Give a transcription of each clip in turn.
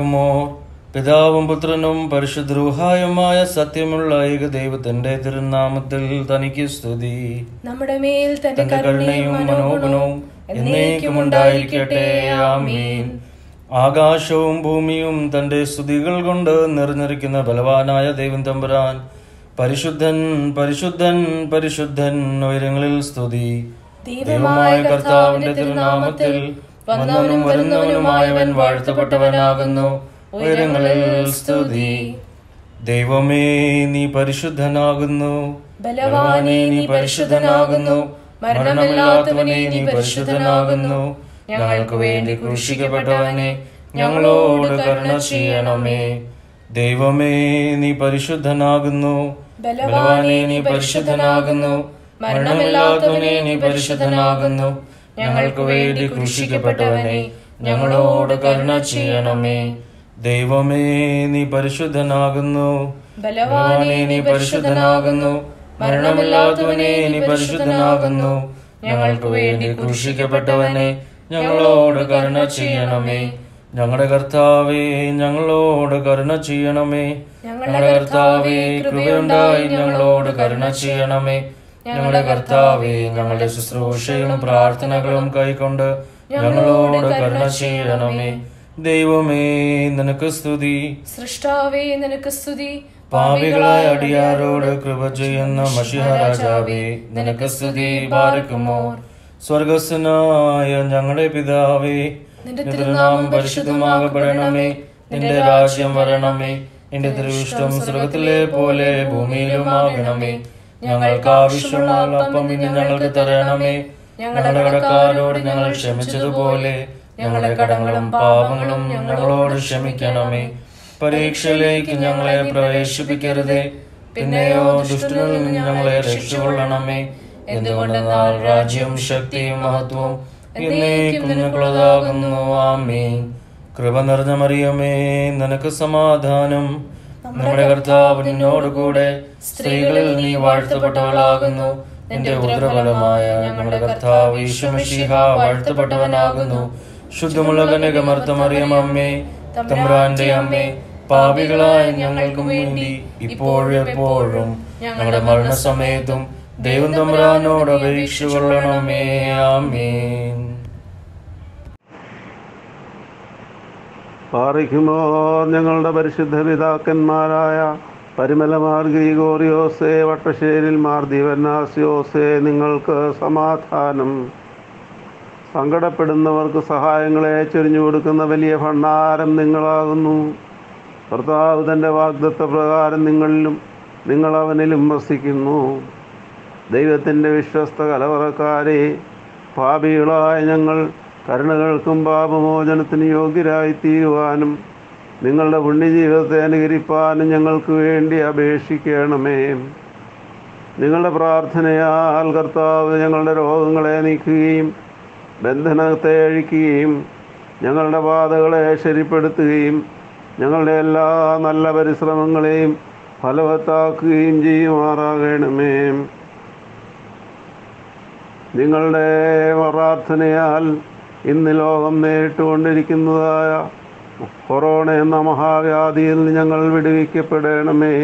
നടക്കുമോ പിതാവും പുത്രനും പരിശുദ്രൂഹായുമായ സത്യമുള്ള ഏക ദൈവത്തിന്റെ തിരുനാമത്തിൽ തനിക്ക് സ്തുതി നമ്മുടെ മേൽ തന്റെ കരുണയും മനോഗുണവും എന്നേക്കും ഉണ്ടായിരിക്കട്ടെ ആമീൻ ആകാശവും ഭൂമിയും തന്റെ സ്തുതികൾ കൊണ്ട് നിറഞ്ഞിരിക്കുന്ന ബലവാനായ ദൈവം തമ്പുരാൻ പരിശുദ്ധൻ പരിശുദ്ധൻ പരിശുദ്ധൻ ഉയരങ്ങളിൽ സ്തുതി ദൈവമായ കർത്താവിന്റെ തിരുനാമത്തിൽ വന്നവനും വരുന്നവനുമായവൻ വാഴ്ത്തപ്പെട്ടവനാകുന്നു ഉയരങ്ങളിൽ സ്തുതി ദൈവമേ നീ പരിശുദ്ധനാകുന്നു ബലവാനേ നീ പരിശുദ്ധനാകുന്നു മരണമില്ലാത്തവനെ നീ പരിശുദ്ധനാകുന്നു ഞങ്ങൾക്ക് വേണ്ടി ക്രൂശിക്കപ്പെട്ടവനെ ഞങ്ങളോട് കരുണ ചെയ്യണമേ ദൈവമേ നീ പരിശുദ്ധനാകുന്നു ബലവാനേ നീ പരിശുദ്ധനാകുന്നു മരണമില്ലാത്തവനെ നീ പരിശുദ്ധനാകുന്നു ഞങ്ങൾക്ക് വേണ്ടി കൃഷിക്കപ്പെട്ടവനെ ഞങ്ങളോട് കരുണ ചെയ്യണമേ ദൈവമേ നീ പരിശുദ്ധനാകുന്നു ബലവാനെ നീ പരിശുദ്ധനാകുന്നു മരണമില്ലാത്തവനെ നീ പരിശുദ്ധനാകുന്നു ഞങ്ങൾക്ക് വേണ്ടി കൃഷിക്കപ്പെട്ടവനെ ഞങ്ങളോട് കരുണ ചെയ്യണമേ ഞങ്ങളുടെ കർത്താവേ ഞങ്ങളോട് കരുണ ചെയ്യണമേ ഞങ്ങളുടെ കർത്താവേ കൃപയുണ്ടായി ഞങ്ങളോട് കരുണ ചെയ്യണമേ ഞങ്ങളുടെ കർത്താവെ ഞങ്ങളുടെ ശുശ്രൂഷയും പ്രാർത്ഥനകളും കൈക്കൊണ്ട് ഞങ്ങളോട് കരുണശീലനമേ ദൈവമേ നിനക്ക് സ്തുതി സൃഷ്ടാവേ നിനക്ക് സ്തുതി പാവികളായ അടിയാരോട് കൃപ ചെയ്യുന്ന മഷിഹരാജാവേ നിനക്ക് സ്തുതി പാലിക്കുമോ സ്വർഗസ്വനായ ഞങ്ങളുടെ പിതാവേ നിന്റെ പരിശുദ്ധമാകപ്പെടണമേ നിന്റെ രാജ്യം വരണമേ നിന്റെ ദൃഷ്ടം സ്വർഗത്തിലെ പോലെ ഭൂമിയിലുമാകണമേ ഞങ്ങൾക്ക് ആവശ്യമുള്ള അപ്പം ഇനി ഞങ്ങൾക്ക് തരണമേ ഞങ്ങളുടെ കടക്കാരോട് ഞങ്ങൾ ക്ഷമിച്ചതുപോലെ ഞങ്ങളുടെ കടങ്ങളും പാപങ്ങളും ഞങ്ങളോട് ക്ഷമിക്കണമേ പരീക്ഷയിലേക്ക് ഞങ്ങളെ പ്രവേശിപ്പിക്കരുതേ പിന്നെയോ ദുഷ്ടനിൽ നിന്ന് ഞങ്ങളെ രക്ഷകൊള്ളണമേ എന്തുകൊണ്ടെന്നാൽ രാജ്യം ശക്തിയും മഹത്വവും എന്നേക്കുള്ളതാകുന്നു ആമേ കൃപ നിറഞ്ഞ മറിയമേ നിനക്ക് സമാധാനം നമ്മുടെ കർത്താവ് കൂടെ സ്ത്രീകളിൽ നീ വാഴ്ത്തപ്പെട്ടവളാകുന്നു നിന്റെ ഉദ്രഫലമായ നമ്മുടെ കർത്താവ് ഈശ്വമിഷിഹ വാഴ്ത്തപ്പെട്ടവനാകുന്നു ശുദ്ധമുള്ള കനകമർത്തമറിയം അമ്മേ തമ്പുരാന്റെ അമ്മേ പാപികളായ ഞങ്ങൾക്കും വേണ്ടി ഇപ്പോഴും എപ്പോഴും ഞങ്ങളുടെ മരണസമയത്തും ദൈവം തമ്പുരാനോട് അപേക്ഷ കൊള്ളണമേ ആമേൻ പാറിക്കുമോ ഞങ്ങളുടെ പരിശുദ്ധ പിതാക്കന്മാരായ പരിമലമാർ ഗ്രീഗോറിയോസേ വട്ടശ്ശേരിൽ മാർ ദിവന്നാസിയോസേ നിങ്ങൾക്ക് സമാധാനം സങ്കടപ്പെടുന്നവർക്ക് സഹായങ്ങളെ ചൊരിഞ്ഞു കൊടുക്കുന്ന വലിയ ഭണ്ണാരം നിങ്ങളാകുന്നു ഭർത്താവ് തൻ്റെ വാഗ്ദത്ത പ്രകാരം നിങ്ങളിലും നിങ്ങൾ അവനിലും വസിക്കുന്നു ദൈവത്തിൻ്റെ വിശ്വസ്ത കലവറക്കാരെ പാപികളായ ഞങ്ങൾ കരുണകൾക്കും പാപമോചനത്തിന് യോഗ്യരായി തീരുവാനും നിങ്ങളുടെ പുണ്യജീവിതത്തെ അനുകരിപ്പാനും ഞങ്ങൾക്ക് വേണ്ടി അപേക്ഷിക്കണമേ നിങ്ങളുടെ പ്രാർത്ഥനയാൽ കർത്താവ് ഞങ്ങളുടെ രോഗങ്ങളെ നീക്കുകയും ബന്ധനത്തെ അഴിക്കുകയും ഞങ്ങളുടെ ബാധകളെ ശരിപ്പെടുത്തുകയും ഞങ്ങളുടെ എല്ലാ നല്ല പരിശ്രമങ്ങളെയും ഫലവത്താക്കുകയും ചെയ്യുമാറാകണമേ നിങ്ങളുടെ പ്രാർത്ഥനയാൽ ഇന്ന് ലോകം നേരിട്ടുകൊണ്ടിരിക്കുന്നതായ കൊറോണ എന്ന മഹാവ്യാധിയിൽ ഞങ്ങൾ വിടുവിക്കപ്പെടണമേ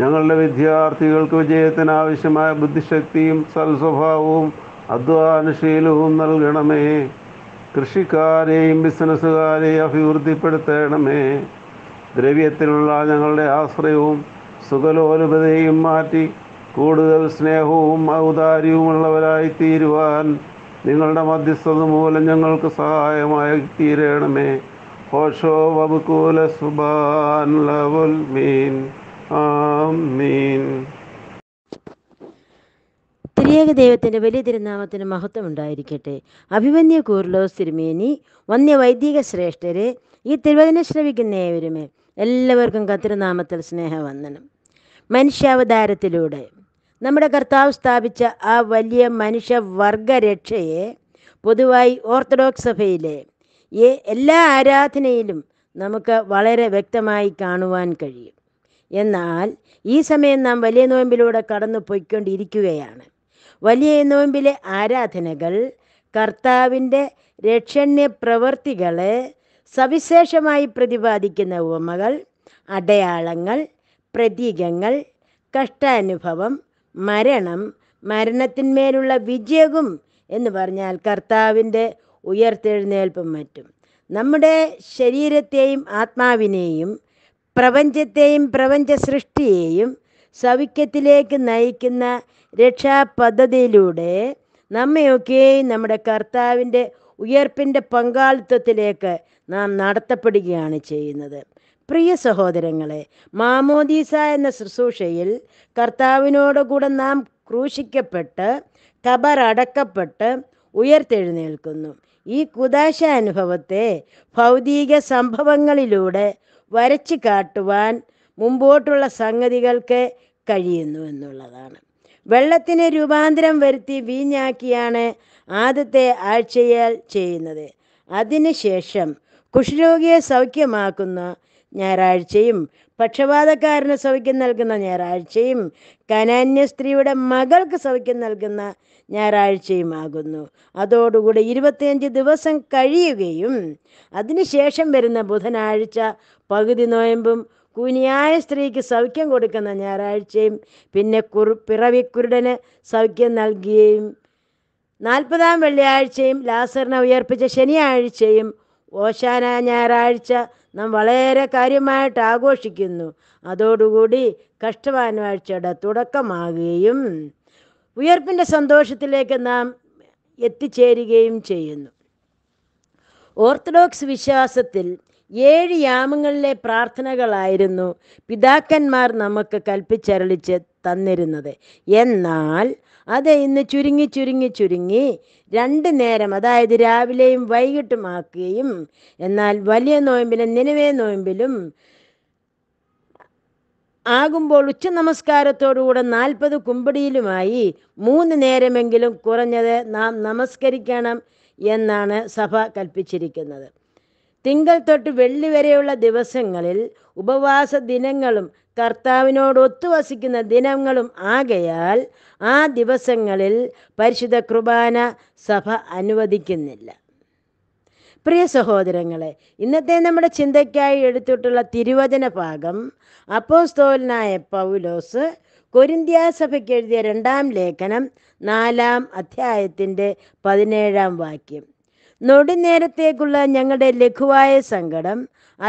ഞങ്ങളുടെ വിദ്യാർത്ഥികൾക്ക് വിജയത്തിന് ആവശ്യമായ ബുദ്ധിശക്തിയും സൽസ്വഭാവവും അധ്വാനശീലവും നൽകണമേ കൃഷിക്കാരെയും ബിസിനസ്സുകാരെയും അഭിവൃദ്ധിപ്പെടുത്തണമേ ദ്രവ്യത്തിലുള്ള ഞങ്ങളുടെ ആശ്രയവും സുഖലോലുപതയും മാറ്റി കൂടുതൽ സ്നേഹവും ഔദാര്യവുമുള്ളവരായി തീരുവാൻ നിങ്ങളുടെ മധ്യസ്ഥത മൂലം ഞങ്ങൾക്ക് സഹായമായി തീരണമേ ഹോഷോ വബുകൂല സുബാൻ മീൻ ആമീൻ ദൈവത്തിൻ്റെ വലിയ തിരുനാമത്തിന് മഹത്വം ഉണ്ടായിരിക്കട്ടെ അഭിമന്യ കൂർലോസ് തിരുമേനി വന്യ വൈദിക ശ്രേഷ്ഠരെ ഈ തിരുവചന ശ്രവിക്കുന്ന ഏവരുമേ എല്ലാവർക്കും കത്തിരുനാമത്തിൽ സ്നേഹവന്ദനം മനുഷ്യാവതാരത്തിലൂടെ നമ്മുടെ കർത്താവ് സ്ഥാപിച്ച ആ വലിയ മനുഷ്യവർഗരക്ഷയെ പൊതുവായി ഓർത്തഡോക്സ് സഭയിലെ എല്ലാ ആരാധനയിലും നമുക്ക് വളരെ വ്യക്തമായി കാണുവാൻ കഴിയും എന്നാൽ ഈ സമയം നാം വലിയ നോയമ്പിലൂടെ കടന്നു പോയിക്കൊണ്ടിരിക്കുകയാണ് വലിയ നോയമ്പിലെ ആരാധനകൾ കർത്താവിൻ്റെ രക്ഷണ്യ പ്രവർത്തികളെ സവിശേഷമായി പ്രതിപാദിക്കുന്ന ഉപമകൾ അടയാളങ്ങൾ പ്രതീകങ്ങൾ കഷ്ടാനുഭവം മരണം മരണത്തിന്മേലുള്ള വിജയവും എന്ന് പറഞ്ഞാൽ കർത്താവിൻ്റെ ഉയർത്തെഴുന്നേൽപ്പും മറ്റും നമ്മുടെ ശരീരത്തെയും ആത്മാവിനെയും പ്രപഞ്ചത്തെയും പ്രപഞ്ച സൃഷ്ടിയെയും സൗഖ്യത്തിലേക്ക് നയിക്കുന്ന രക്ഷാപദ്ധതിയിലൂടെ നമ്മയൊക്കെയും നമ്മുടെ കർത്താവിൻ്റെ ഉയർപ്പിൻ്റെ പങ്കാളിത്തത്തിലേക്ക് നാം നടത്തപ്പെടുകയാണ് ചെയ്യുന്നത് പ്രിയ സഹോദരങ്ങളെ മാമോദീസ എന്ന ശുശ്രൂഷയിൽ കർത്താവിനോടുകൂടെ നാം ക്രൂശിക്കപ്പെട്ട് കബറടക്കപ്പെട്ട് ഉയർത്തെഴുന്നേൽക്കുന്നു ഈ കുദാശ അനുഭവത്തെ ഭൗതിക സംഭവങ്ങളിലൂടെ വരച്ചു കാട്ടുവാൻ മുമ്പോട്ടുള്ള സംഗതികൾക്ക് കഴിയുന്നു എന്നുള്ളതാണ് വെള്ളത്തിന് രൂപാന്തരം വരുത്തി വീഞ്ഞാക്കിയാണ് ആദ്യത്തെ ആഴ്ചയാൽ ചെയ്യുന്നത് അതിനുശേഷം കുഷ്രോഗിയെ സൗഖ്യമാക്കുന്ന ഞായറാഴ്ചയും പക്ഷപാതക്കാരന് സൗഖ്യം നൽകുന്ന ഞായറാഴ്ചയും കനാന്യ സ്ത്രീയുടെ മകൾക്ക് സൗഖ്യം നൽകുന്ന ഞായറാഴ്ചയും ആകുന്നു അതോടുകൂടി ഇരുപത്തിയഞ്ച് ദിവസം കഴിയുകയും അതിനുശേഷം വരുന്ന ബുധനാഴ്ച പകുതി നോയമ്പും കുനിയായ സ്ത്രീക്ക് സൗഖ്യം കൊടുക്കുന്ന ഞായറാഴ്ചയും പിന്നെ കുറു പിറവിക്കുരുടന് സൗഖ്യം നൽകുകയും നാൽപ്പതാം വെള്ളിയാഴ്ചയും ലാസറിനെ ഉയർപ്പിച്ച ശനിയാഴ്ചയും ഓശാന ഞായറാഴ്ച നാം വളരെ കാര്യമായിട്ട് ആഘോഷിക്കുന്നു അതോടുകൂടി കഷ്ടവാനാഴ്ചയുടെ തുടക്കമാകുകയും ഉയർപ്പിൻ്റെ സന്തോഷത്തിലേക്ക് നാം എത്തിച്ചേരുകയും ചെയ്യുന്നു ഓർത്തഡോക്സ് വിശ്വാസത്തിൽ ഏഴ് യാമങ്ങളിലെ പ്രാർത്ഥനകളായിരുന്നു പിതാക്കന്മാർ നമുക്ക് കൽപ്പിച്ചരളിച്ച് തന്നിരുന്നത് എന്നാൽ അത് ഇന്ന് ചുരുങ്ങി ചുരുങ്ങി ചുരുങ്ങി രണ്ട് നേരം അതായത് രാവിലെയും വൈകിട്ടും ആക്കുകയും എന്നാൽ വലിയ നോയമ്പിലും നിലവേ നോയമ്പിലും ആകുമ്പോൾ ഉച്ച നമസ്കാരത്തോടുകൂടെ നാൽപ്പത് കുമ്പടിയിലുമായി മൂന്ന് നേരമെങ്കിലും കുറഞ്ഞത് നാം നമസ്കരിക്കണം എന്നാണ് സഭ കൽപ്പിച്ചിരിക്കുന്നത് തിങ്കൾ തൊട്ട് വെള്ളി വരെയുള്ള ദിവസങ്ങളിൽ ഉപവാസ ദിനങ്ങളും കർത്താവിനോട് ഒത്തുവസിക്കുന്ന ദിനങ്ങളും ആകയാൽ ആ ദിവസങ്ങളിൽ പരിശുദ്ധ കുർബാന സഭ അനുവദിക്കുന്നില്ല പ്രിയ സഹോദരങ്ങളെ ഇന്നത്തെ നമ്മുടെ ചിന്തയ്ക്കായി എടുത്തിട്ടുള്ള തിരുവചന ഭാഗം അപ്പോസ്തോലനായ പൗലോസ് കൊരിന്ത്യാ സഭയ്ക്ക് എഴുതിയ രണ്ടാം ലേഖനം നാലാം അധ്യായത്തിൻ്റെ പതിനേഴാം വാക്യം നൊടിനേരത്തേക്കുള്ള ഞങ്ങളുടെ ലഘുവായ സങ്കടം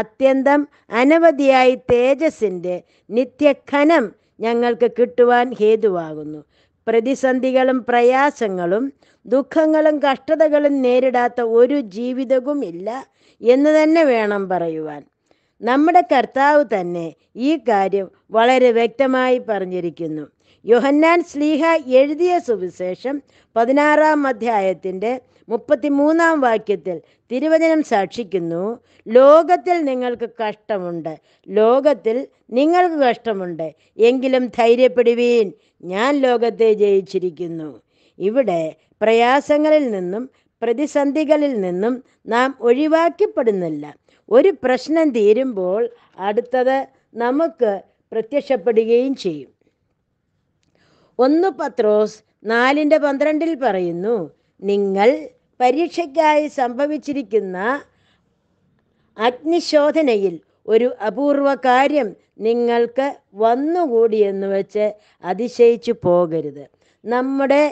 അത്യന്തം അനവധിയായി തേജസിൻ്റെ നിത്യഖനം ഞങ്ങൾക്ക് കിട്ടുവാൻ ഹേതുവാകുന്നു പ്രതിസന്ധികളും പ്രയാസങ്ങളും ദുഃഖങ്ങളും കഷ്ടതകളും നേരിടാത്ത ഒരു ജീവിതവും ഇല്ല എന്ന് തന്നെ വേണം പറയുവാൻ നമ്മുടെ കർത്താവ് തന്നെ ഈ കാര്യം വളരെ വ്യക്തമായി പറഞ്ഞിരിക്കുന്നു യോഹന്നാൻ സ്ലീഹ എഴുതിയ സുവിശേഷം പതിനാറാം അധ്യായത്തിൻ്റെ മുപ്പത്തിമൂന്നാം വാക്യത്തിൽ തിരുവചനം സാക്ഷിക്കുന്നു ലോകത്തിൽ നിങ്ങൾക്ക് കഷ്ടമുണ്ട് ലോകത്തിൽ നിങ്ങൾക്ക് കഷ്ടമുണ്ട് എങ്കിലും ധൈര്യപ്പെടുവീൻ ഞാൻ ലോകത്തെ ജയിച്ചിരിക്കുന്നു ഇവിടെ പ്രയാസങ്ങളിൽ നിന്നും പ്രതിസന്ധികളിൽ നിന്നും നാം ഒഴിവാക്കിപ്പെടുന്നില്ല ഒരു പ്രശ്നം തീരുമ്പോൾ അടുത്തത് നമുക്ക് പ്രത്യക്ഷപ്പെടുകയും ചെയ്യും ഒന്ന് പത്രോസ് നാലിൻ്റെ പന്ത്രണ്ടിൽ പറയുന്നു നിങ്ങൾ പരീക്ഷയ്ക്കായി സംഭവിച്ചിരിക്കുന്ന അഗ്നിശോധനയിൽ ഒരു അപൂർവ കാര്യം നിങ്ങൾക്ക് വന്നുകൂടി എന്ന് വെച്ച് അതിശയിച്ചു പോകരുത് നമ്മുടെ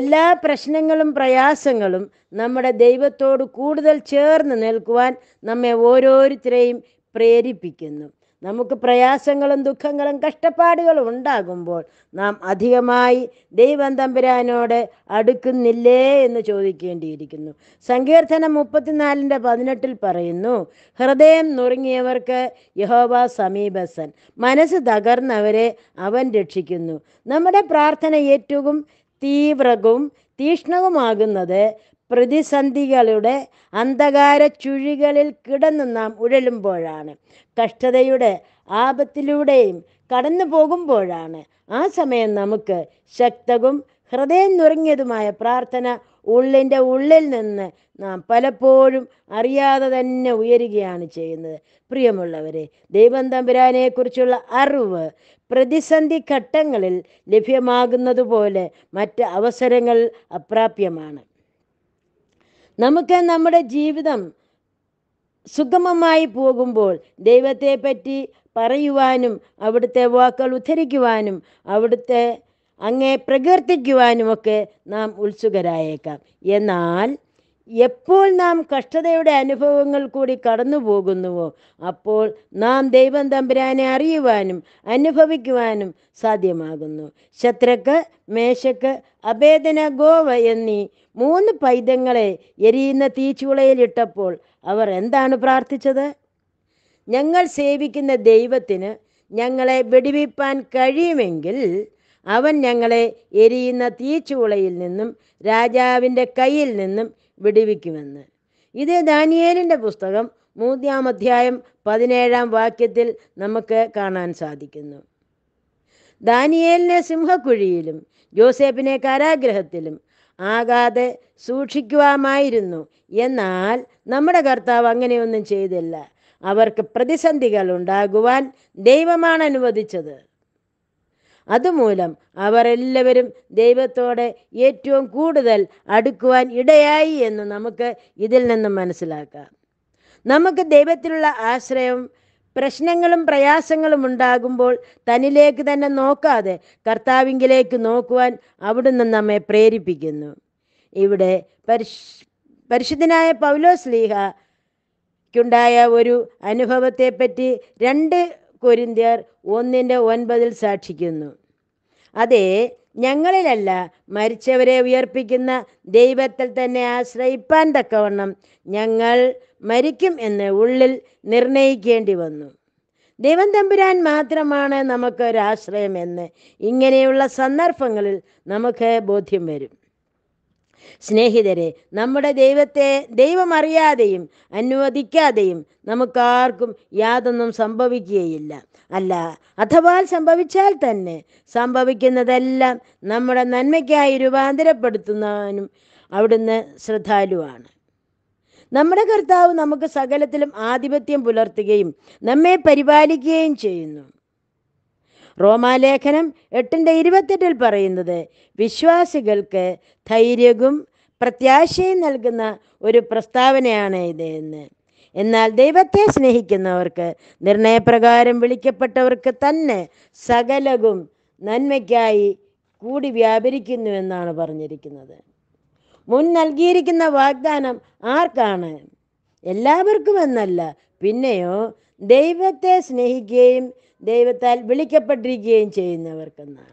എല്ലാ പ്രശ്നങ്ങളും പ്രയാസങ്ങളും നമ്മുടെ ദൈവത്തോട് കൂടുതൽ ചേർന്ന് നിൽക്കുവാൻ നമ്മെ ഓരോരുത്തരെയും പ്രേരിപ്പിക്കുന്നു നമുക്ക് പ്രയാസങ്ങളും ദുഃഖങ്ങളും കഷ്ടപ്പാടുകളും ഉണ്ടാകുമ്പോൾ നാം അധികമായി ദൈവം തമ്പുരാനോട് അടുക്കുന്നില്ലേ എന്ന് ചോദിക്കേണ്ടിയിരിക്കുന്നു സങ്കീർത്തനം മുപ്പത്തിനാലിൻ്റെ പതിനെട്ടിൽ പറയുന്നു ഹൃദയം നുറുങ്ങിയവർക്ക് യഹോവ സമീപസൻ മനസ്സ് തകർന്നവരെ അവൻ രക്ഷിക്കുന്നു നമ്മുടെ പ്രാർത്ഥന ഏറ്റവും തീവ്രവും തീക്ഷ്ണവുമാകുന്നത് പ്രതിസന്ധികളുടെ അന്ധകാര ചുഴികളിൽ കിടന്നു നാം ഉഴലുമ്പോഴാണ് കഷ്ടതയുടെ ആപത്തിലൂടെയും കടന്നു പോകുമ്പോഴാണ് ആ സമയം നമുക്ക് ശക്തവും ഹൃദയം നുറങ്ങിയതുമായ പ്രാർത്ഥന ഉള്ളിൻ്റെ ഉള്ളിൽ നിന്ന് നാം പലപ്പോഴും അറിയാതെ തന്നെ ഉയരുകയാണ് ചെയ്യുന്നത് പ്രിയമുള്ളവരെ ദൈവം തമ്പുരാനെക്കുറിച്ചുള്ള അറിവ് പ്രതിസന്ധി ഘട്ടങ്ങളിൽ ലഭ്യമാകുന്നതുപോലെ മറ്റ് അവസരങ്ങൾ അപ്രാപ്യമാണ് നമുക്ക് നമ്മുടെ ജീവിതം സുഗമമായി പോകുമ്പോൾ ദൈവത്തെ പറ്റി പറയുവാനും അവിടുത്തെ വാക്കുകൾ ഉദ്ധരിക്കുവാനും അവിടുത്തെ അങ്ങേ പ്രകീർത്തിക്കുവാനുമൊക്കെ നാം ഉത്സുകരായേക്കാം എന്നാൽ എപ്പോൾ നാം കഷ്ടതയുടെ അനുഭവങ്ങൾ കൂടി കടന്നു പോകുന്നുവോ അപ്പോൾ നാം ദൈവം തമ്പുരാനെ അറിയുവാനും അനുഭവിക്കുവാനും സാധ്യമാകുന്നു ശത്രക്ക് മേശക്ക് അഭേദന ഗോവ എന്നീ മൂന്ന് പൈതങ്ങളെ എരിയുന്ന തീച്ചുളയിലിട്ടപ്പോൾ അവർ എന്താണ് പ്രാർത്ഥിച്ചത് ഞങ്ങൾ സേവിക്കുന്ന ദൈവത്തിന് ഞങ്ങളെ വെടിവെപ്പാൻ കഴിയുമെങ്കിൽ അവൻ ഞങ്ങളെ എരിയുന്ന തീച്ചുളയിൽ നിന്നും രാജാവിൻ്റെ കയ്യിൽ നിന്നും വിടുവിക്കുമെന്ന് ഇത് ദാനിയേലിൻ്റെ പുസ്തകം മൂന്നാം അധ്യായം പതിനേഴാം വാക്യത്തിൽ നമുക്ക് കാണാൻ സാധിക്കുന്നു ദാനിയേലിനെ സിംഹക്കുഴിയിലും ജോസേഫിനെ കാരാഗ്രഹത്തിലും ആകാതെ സൂക്ഷിക്കുവാമായിരുന്നു എന്നാൽ നമ്മുടെ കർത്താവ് അങ്ങനെയൊന്നും ചെയ്തില്ല അവർക്ക് പ്രതിസന്ധികൾ ഉണ്ടാകുവാൻ ദൈവമാണ് അനുവദിച്ചത് അതുമൂലം അവരെല്ലാവരും ദൈവത്തോടെ ഏറ്റവും കൂടുതൽ അടുക്കുവാൻ ഇടയായി എന്ന് നമുക്ക് ഇതിൽ നിന്നും മനസ്സിലാക്കാം നമുക്ക് ദൈവത്തിലുള്ള ആശ്രയം പ്രശ്നങ്ങളും പ്രയാസങ്ങളും ഉണ്ടാകുമ്പോൾ തന്നിലേക്ക് തന്നെ നോക്കാതെ കർത്താവിങ്കിലേക്ക് നോക്കുവാൻ അവിടുന്ന് നമ്മെ പ്രേരിപ്പിക്കുന്നു ഇവിടെ പരിശ് പരിശുദ്ധനായ പൗലോസ് ലീഹയ്ക്കുണ്ടായ ഒരു അനുഭവത്തെപ്പറ്റി രണ്ട് കൊരിന്ത്യർ ഒന്നിൻ്റെ ഒൻപതിൽ സാക്ഷിക്കുന്നു അതെ ഞങ്ങളിലല്ല മരിച്ചവരെ ഉയർപ്പിക്കുന്ന ദൈവത്തിൽ തന്നെ ആശ്രയിപ്പാൻ തക്കവണ്ണം ഞങ്ങൾ മരിക്കും എന്ന് ഉള്ളിൽ നിർണയിക്കേണ്ടി വന്നു ദൈവം തമ്പുരാൻ മാത്രമാണ് നമുക്ക് ആശ്രയം എന്ന് ഇങ്ങനെയുള്ള സന്ദർഭങ്ങളിൽ നമുക്ക് ബോധ്യം വരും സ്നേഹിതരെ നമ്മുടെ ദൈവത്തെ ദൈവമറിയാതെയും അനുവദിക്കാതെയും നമുക്കാർക്കും യാതൊന്നും സംഭവിക്കുകയില്ല അല്ല അഥവാ സംഭവിച്ചാൽ തന്നെ സംഭവിക്കുന്നതെല്ലാം നമ്മുടെ നന്മയ്ക്കായി രൂപാന്തരപ്പെടുത്തുന്നവനും അവിടുന്ന് ശ്രദ്ധാലുവാണ് നമ്മുടെ കർത്താവ് നമുക്ക് സകലത്തിലും ആധിപത്യം പുലർത്തുകയും നമ്മെ പരിപാലിക്കുകയും ചെയ്യുന്നു റോമാലേഖനം എട്ടിൻ്റെ ഇരുപത്തെട്ടിൽ പറയുന്നത് വിശ്വാസികൾക്ക് ധൈര്യവും പ്രത്യാശയും നൽകുന്ന ഒരു പ്രസ്താവനയാണ് ഇത് എന്ന് എന്നാൽ ദൈവത്തെ സ്നേഹിക്കുന്നവർക്ക് നിർണയപ്രകാരം വിളിക്കപ്പെട്ടവർക്ക് തന്നെ സകലവും നന്മയ്ക്കായി കൂടി എന്നാണ് പറഞ്ഞിരിക്കുന്നത് മുൻ നൽകിയിരിക്കുന്ന വാഗ്ദാനം ആർക്കാണ് എല്ലാവർക്കും എന്നല്ല പിന്നെയോ ദൈവത്തെ സ്നേഹിക്കുകയും ദൈവത്താൽ വിളിക്കപ്പെട്ടിരിക്കുകയും ചെയ്യുന്നവർക്കെന്നാണ്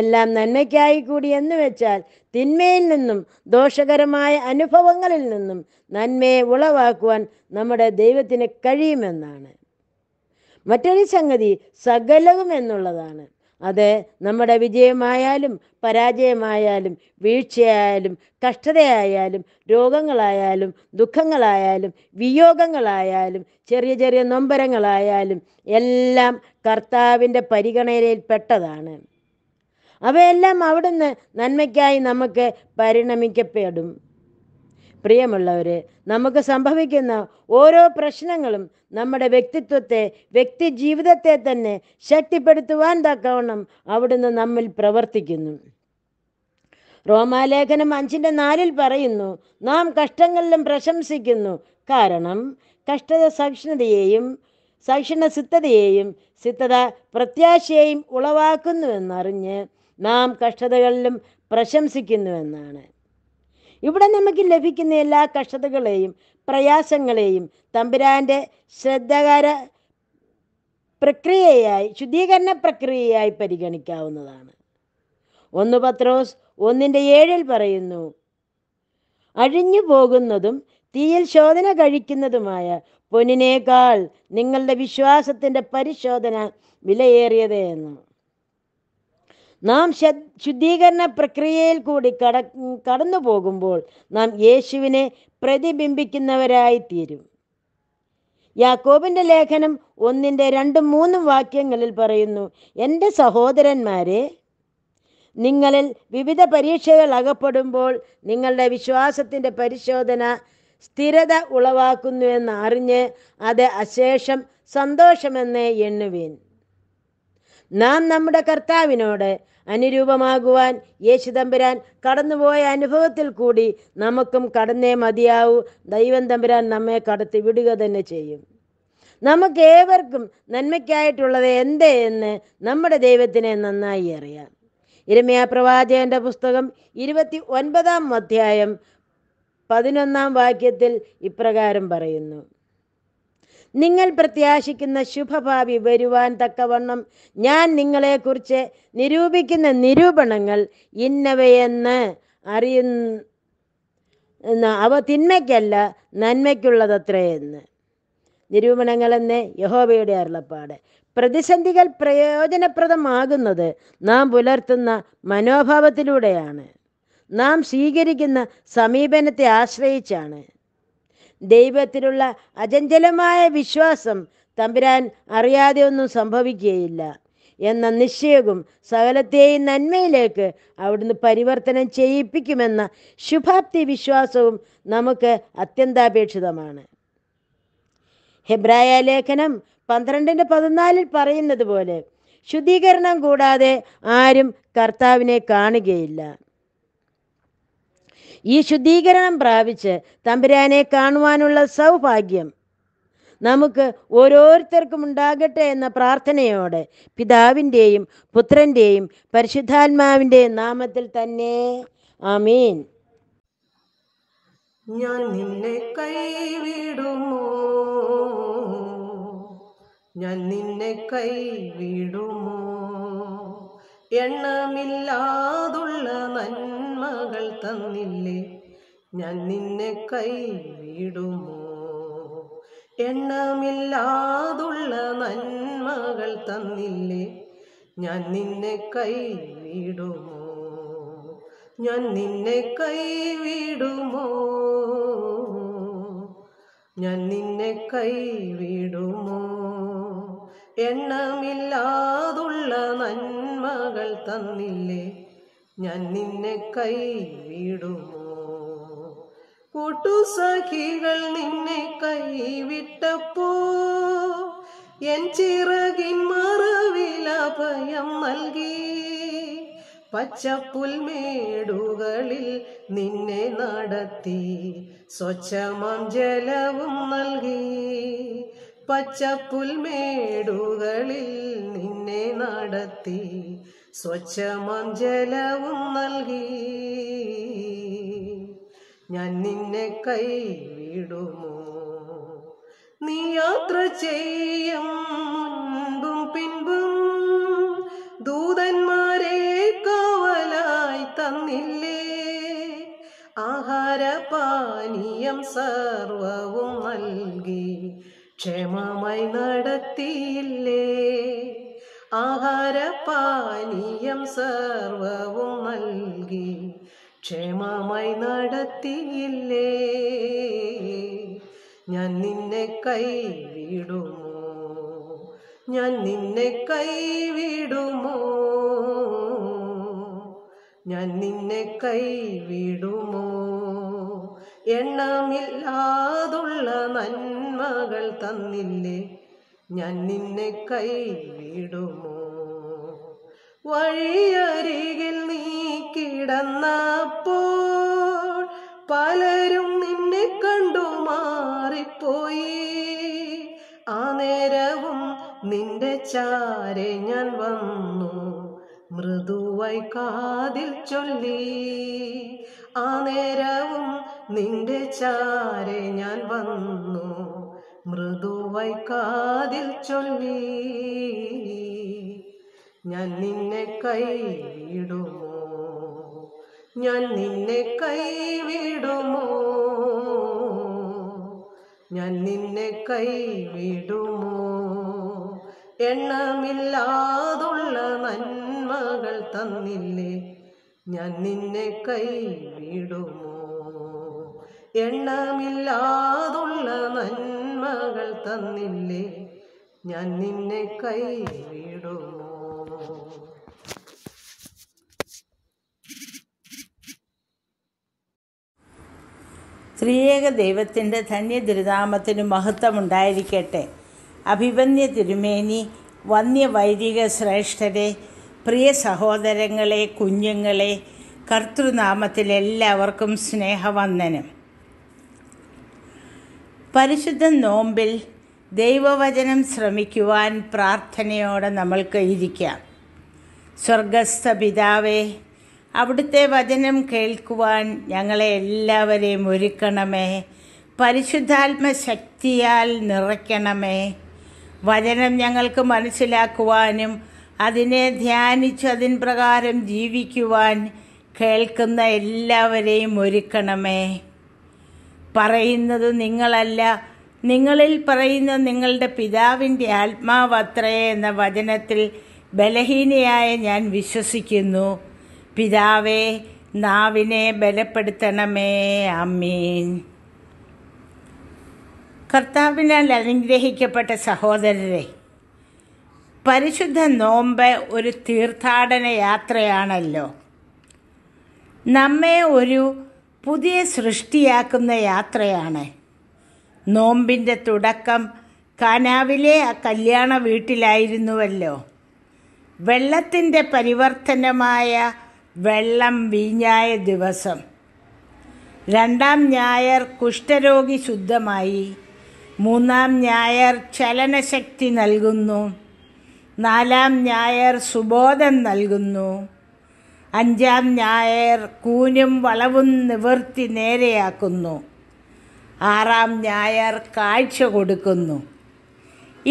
എല്ലാം നന്മയ്ക്കായി കൂടി എന്ന് വെച്ചാൽ തിന്മയിൽ നിന്നും ദോഷകരമായ അനുഭവങ്ങളിൽ നിന്നും നന്മയെ ഉളവാക്കുവാൻ നമ്മുടെ ദൈവത്തിന് കഴിയുമെന്നാണ് മറ്റൊരു സംഗതി സകലവും എന്നുള്ളതാണ് അത് നമ്മുടെ വിജയമായാലും പരാജയമായാലും വീഴ്ചയായാലും കഷ്ടതയായാലും രോഗങ്ങളായാലും ദുഃഖങ്ങളായാലും വിയോഗങ്ങളായാലും ചെറിയ ചെറിയ നൊമ്പരങ്ങളായാലും എല്ലാം കർത്താവിൻ്റെ പരിഗണനയിൽ പെട്ടതാണ് അവയെല്ലാം അവിടുന്ന് നന്മയ്ക്കായി നമുക്ക് പരിണമിക്കപ്പെടും പ്രിയമുള്ളവരെ നമുക്ക് സംഭവിക്കുന്ന ഓരോ പ്രശ്നങ്ങളും നമ്മുടെ വ്യക്തിത്വത്തെ വ്യക്തി ജീവിതത്തെ തന്നെ ശക്തിപ്പെടുത്തുവാൻ തക്കവണ്ണം അവിടുന്ന് നമ്മിൽ പ്രവർത്തിക്കുന്നു റോമാലേഖനം അഞ്ചിൻ്റെ നാലിൽ പറയുന്നു നാം കഷ്ടങ്ങളിലും പ്രശംസിക്കുന്നു കാരണം കഷ്ടത സഹിഷ്ണുതയെയും സഹിഷ്ണ സിദ്ധതയെയും സിദ്ധത പ്രത്യാശയെയും ഉളവാക്കുന്നുവെന്നറിഞ്ഞ് നാം കഷ്ടതകളിലും പ്രശംസിക്കുന്നുവെന്നാണ് ഇവിടെ നമുക്ക് ലഭിക്കുന്ന എല്ലാ കഷ്ടതകളെയും പ്രയാസങ്ങളെയും തമ്പുരാൻ്റെ ശ്രദ്ധകര പ്രക്രിയയായി ശുദ്ധീകരണ പ്രക്രിയയായി പരിഗണിക്കാവുന്നതാണ് ഒന്ന് പത്രോസ് ഒന്നിൻ്റെ ഏഴിൽ പറയുന്നു അഴിഞ്ഞു പോകുന്നതും തീയിൽ ശോധന കഴിക്കുന്നതുമായ പൊന്നിനേക്കാൾ നിങ്ങളുടെ വിശ്വാസത്തിൻ്റെ പരിശോധന വിലയേറിയതേ എന്ന് നാം ശുദ്ധീകരണ പ്രക്രിയയിൽ കൂടി കട കടന്നു പോകുമ്പോൾ നാം യേശുവിനെ പ്രതിബിംബിക്കുന്നവരായി തീരും യാക്കോബിന്റെ ലേഖനം ഒന്നിൻ്റെ രണ്ടും മൂന്നും വാക്യങ്ങളിൽ പറയുന്നു എൻ്റെ സഹോദരന്മാരെ നിങ്ങളിൽ വിവിധ പരീക്ഷകൾ അകപ്പെടുമ്പോൾ നിങ്ങളുടെ വിശ്വാസത്തിൻ്റെ പരിശോധന സ്ഥിരത ഉളവാക്കുന്നു അറിഞ്ഞ് അത് അശേഷം സന്തോഷമെന്ന് എണ്ണുവീൻ നാം നമ്മുടെ കർത്താവിനോട് അനുരൂപമാകുവാൻ തമ്പുരാൻ കടന്നുപോയ അനുഭവത്തിൽ കൂടി നമുക്കും കടന്നേ മതിയാവൂ ദൈവം തമ്പുരാൻ നമ്മെ കടത്തി വിടുക തന്നെ ചെയ്യും നമുക്ക് ഏവർക്കും നന്മയ്ക്കായിട്ടുള്ളത് എന്ത് എന്ന് നമ്മുടെ ദൈവത്തിനെ നന്നായി അറിയാം ഇരമയാ പ്രവാചകന്റെ പുസ്തകം ഇരുപത്തി ഒൻപതാം അധ്യായം പതിനൊന്നാം വാക്യത്തിൽ ഇപ്രകാരം പറയുന്നു നിങ്ങൾ പ്രത്യാശിക്കുന്ന ശുഭഭാവി വരുവാൻ തക്കവണ്ണം ഞാൻ നിങ്ങളെക്കുറിച്ച് നിരൂപിക്കുന്ന നിരൂപണങ്ങൾ ഇന്നവയെന്ന് അറിയുന്ന അവ തിന്മയ്ക്കല്ല നന്മയ്ക്കുള്ളതത്രേ എന്ന് നിരൂപണങ്ങളെന്ന് യഹോബയുടെ അരുളപ്പാട് പ്രതിസന്ധികൾ പ്രയോജനപ്രദമാകുന്നത് നാം പുലർത്തുന്ന മനോഭാവത്തിലൂടെയാണ് നാം സ്വീകരിക്കുന്ന സമീപനത്തെ ആശ്രയിച്ചാണ് ദൈവത്തിലുള്ള അചഞ്ചലമായ വിശ്വാസം തമ്പുരാൻ അറിയാതെ ഒന്നും സംഭവിക്കുകയില്ല എന്ന നിശ്ചയവും സകലത്തെയും നന്മയിലേക്ക് അവിടുന്ന് പരിവർത്തനം ചെയ്യിപ്പിക്കുമെന്ന ശുഭാപ്തി വിശ്വാസവും നമുക്ക് അത്യന്താപേക്ഷിതമാണ് ഹെബ്രായ ലേഖനം പന്ത്രണ്ടിൻ്റെ പതിനാലിൽ പറയുന്നത് പോലെ ശുദ്ധീകരണം കൂടാതെ ആരും കർത്താവിനെ കാണുകയില്ല ഈ ശുദ്ധീകരണം പ്രാപിച്ച് തമ്പുരാനെ കാണുവാനുള്ള സൗഭാഗ്യം നമുക്ക് ഓരോരുത്തർക്കും ഉണ്ടാകട്ടെ എന്ന പ്രാർത്ഥനയോടെ പിതാവിൻ്റെയും പുത്രൻ്റെയും പരിശുദ്ധാത്മാവിൻ്റെയും നാമത്തിൽ തന്നെ ആമീൻ ഞാൻ നിന്നെ കൈവിടുമോ ഞാൻ നിന്നെ കൈവിടുമോ എണ്ണമില്ലാതുള്ള നന്മകൾ തന്നില്ലേ ഞാൻ നിന്നെ കൈവിടുമോ എണ്ണമില്ലാതുള്ള നന്മകൾ തന്നില്ലേ ഞാൻ നിന്നെ കൈവിടുമോ ഞാൻ നിന്നെ കൈവിടുമോ ഞാൻ നിന്നെ കൈവിടുമോ എണ്ണമില്ലാതുള്ള നന്മകൾ തന്നില്ലേ ഞാൻ നിന്നെ കൈ കൈവിടുമോ കൂട്ടുസഖികൾ നിന്നെ കൈ വിട്ടപ്പോ എൻ ചിറകിൻ മറവില ഭയം നൽകി പച്ചപ്പുൽമേടുകളിൽ നിന്നെ നടത്തി സ്വച്ഛമം ജലവും നൽകി പച്ചപ്പുൽമേടുകളിൽ നിന്നെ നടത്തി സ്വച്ഛമം ജലവും നൽകി ഞാൻ നിന്നെ കൈ വിടുമോ നീ യാത്ര ചെയ്യും മുൻപും പിൻപും ദൂതന്മാരെ കാവലായി തന്നില്ലേ ആഹാരപാനീയം സർവവും നൽകി ക്ഷമമായി നടത്തിയില്ലേ ആഹാരപാനീയം സർവവും നൽകി ക്ഷമമായി നടത്തിയില്ലേ ഞാൻ നിന്നെ കൈവിടുമോ ഞാൻ നിന്നെ കൈവിടുമോ ഞാൻ നിന്നെ കൈവിടുമോ എണ്ണമില്ലാതുള്ള നന്മകൾ തന്നില്ലേ ഞാൻ നിന്നെ കൈവിടുമോ വഴിയരികിൽ നീ കിടന്നപ്പോൾ പലരും നിന്നെ കണ്ടു മാറിപ്പോയി ആ നേരവും നിന്റെ ചാരെ ഞാൻ വന്നു മൃദുവായി കാതിൽ ചൊല്ലി ആ നേരവും നിന്റെ ചാരെ ഞാൻ വന്നു മൃദുവൈ കാതിൽ ചൊല്ലി ഞാൻ നിന്നെ കൈവിടുമോ ഞാൻ നിന്നെ കൈവിടുമോ ഞാൻ നിന്നെ കൈവിടുമോ എണ്ണമില്ലാതുള്ള നന്മകൾ തന്നില്ലേ ഞാൻ നിന്നെ കൈവിടുമോ എണ്ണമില്ലാതുള്ള നന്മകൾ തന്നില്ലേ ഞാൻ നിന്നെ കൈവിടുമോ സ്ത്രീയേക ദൈവത്തിൻ്റെ ധന്യദുരിതാമത്തിന് മഹത്വമുണ്ടായിരിക്കട്ടെ അഭിവന്യ തിരുമേനി വന്യ വൈദിക ശ്രേഷ്ഠരെ പ്രിയ സഹോദരങ്ങളെ കുഞ്ഞുങ്ങളെ കർത്തൃനാമത്തിൽ എല്ലാവർക്കും സ്നേഹവന്ദനം പരിശുദ്ധ നോമ്പിൽ ദൈവവചനം ശ്രമിക്കുവാൻ പ്രാർത്ഥനയോടെ നമ്മൾക്ക് ഇരിക്കാം സ്വർഗസ്ഥ പിതാവേ അവിടുത്തെ വചനം കേൾക്കുവാൻ ഞങ്ങളെ എല്ലാവരെയും ഒരുക്കണമേ പരിശുദ്ധാത്മ ശക്തിയാൽ നിറയ്ക്കണമേ വചനം ഞങ്ങൾക്ക് മനസ്സിലാക്കുവാനും അതിനെ ധ്യാനിച്ച് അതിൻ പ്രകാരം ജീവിക്കുവാൻ കേൾക്കുന്ന എല്ലാവരെയും ഒരുക്കണമേ പറയുന്നത് നിങ്ങളല്ല നിങ്ങളിൽ പറയുന്ന നിങ്ങളുടെ പിതാവിൻ്റെ ആത്മാവത്രേ എന്ന വചനത്തിൽ ബലഹീനയായ ഞാൻ വിശ്വസിക്കുന്നു പിതാവേ നാവിനെ ബലപ്പെടുത്തണമേ അമ്മീൻ കർത്താവിനാൽ അനുഗ്രഹിക്കപ്പെട്ട സഹോദരരെ പരിശുദ്ധ നോമ്പ് ഒരു തീർത്ഥാടന യാത്രയാണല്ലോ നമ്മെ ഒരു പുതിയ സൃഷ്ടിയാക്കുന്ന യാത്രയാണ് നോമ്പിൻ്റെ തുടക്കം കാനാവിലെ ആ കല്യാണ വീട്ടിലായിരുന്നുവല്ലോ വെള്ളത്തിൻ്റെ പരിവർത്തനമായ വെള്ളം വീഞ്ഞായ ദിവസം രണ്ടാം ഞായർ കുഷ്ഠരോഗി ശുദ്ധമായി മൂന്നാം ഞായർ ചലനശക്തി നൽകുന്നു നാലാം ഞായർ സുബോധം നൽകുന്നു അഞ്ചാം ഞായർ കൂനും വളവും നിവർത്തി നേരെയാക്കുന്നു ആറാം ഞായർ കാഴ്ച കൊടുക്കുന്നു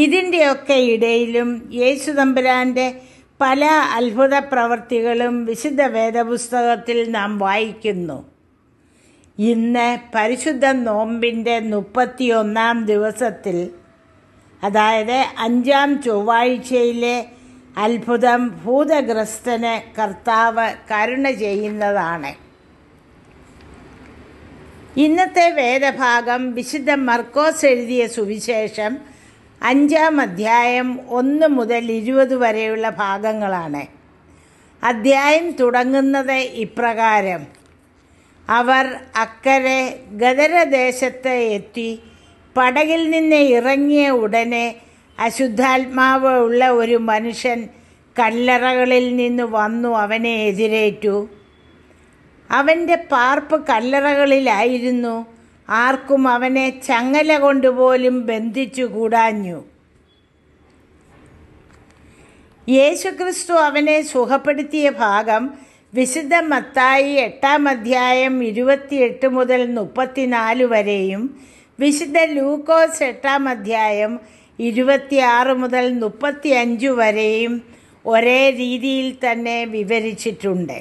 ഇതിൻ്റെയൊക്കെ ഇടയിലും യേശു തമ്പുരാൻ്റെ പല അത്ഭുത പ്രവർത്തികളും വിശുദ്ധ വേദപുസ്തകത്തിൽ നാം വായിക്കുന്നു ഇന്ന് പരിശുദ്ധ നോമ്പിൻ്റെ മുപ്പത്തിയൊന്നാം ദിവസത്തിൽ അതായത് അഞ്ചാം ചൊവ്വാഴ്ചയിലെ അത്ഭുതം ഭൂതഗ്രസ്തന് കർത്താവ് കരുണ ചെയ്യുന്നതാണ് ഇന്നത്തെ വേദഭാഗം വിശുദ്ധ മർക്കോസ് എഴുതിയ സുവിശേഷം അഞ്ചാം അധ്യായം ഒന്ന് മുതൽ ഇരുപത് വരെയുള്ള ഭാഗങ്ങളാണ് അധ്യായം തുടങ്ങുന്നത് ഇപ്രകാരം അവർ അക്കരെ ഗദരദേശത്ത് എത്തി പടകിൽ നിന്ന് ഇറങ്ങിയ ഉടനെ അശുദ്ധാത്മാവ് ഉള്ള ഒരു മനുഷ്യൻ കല്ലറകളിൽ നിന്ന് വന്നു അവനെ എതിരേറ്റു അവൻ്റെ പാർപ്പ് കല്ലറകളിലായിരുന്നു ആർക്കും അവനെ ചങ്ങല കൊണ്ടുപോലും ബന്ധിച്ചു കൂടാഞ്ഞു യേശുക്രിസ്തു അവനെ സുഖപ്പെടുത്തിയ ഭാഗം വിശുദ്ധ മത്തായി എട്ടാം അധ്യായം ഇരുപത്തിയെട്ട് മുതൽ മുപ്പത്തിനാല് വരെയും വിശുദ്ധ ലൂക്കോസ് എട്ടാം അധ്യായം ഇരുപത്തിയാറ് മുതൽ അഞ്ച് വരെയും ഒരേ രീതിയിൽ തന്നെ വിവരിച്ചിട്ടുണ്ട്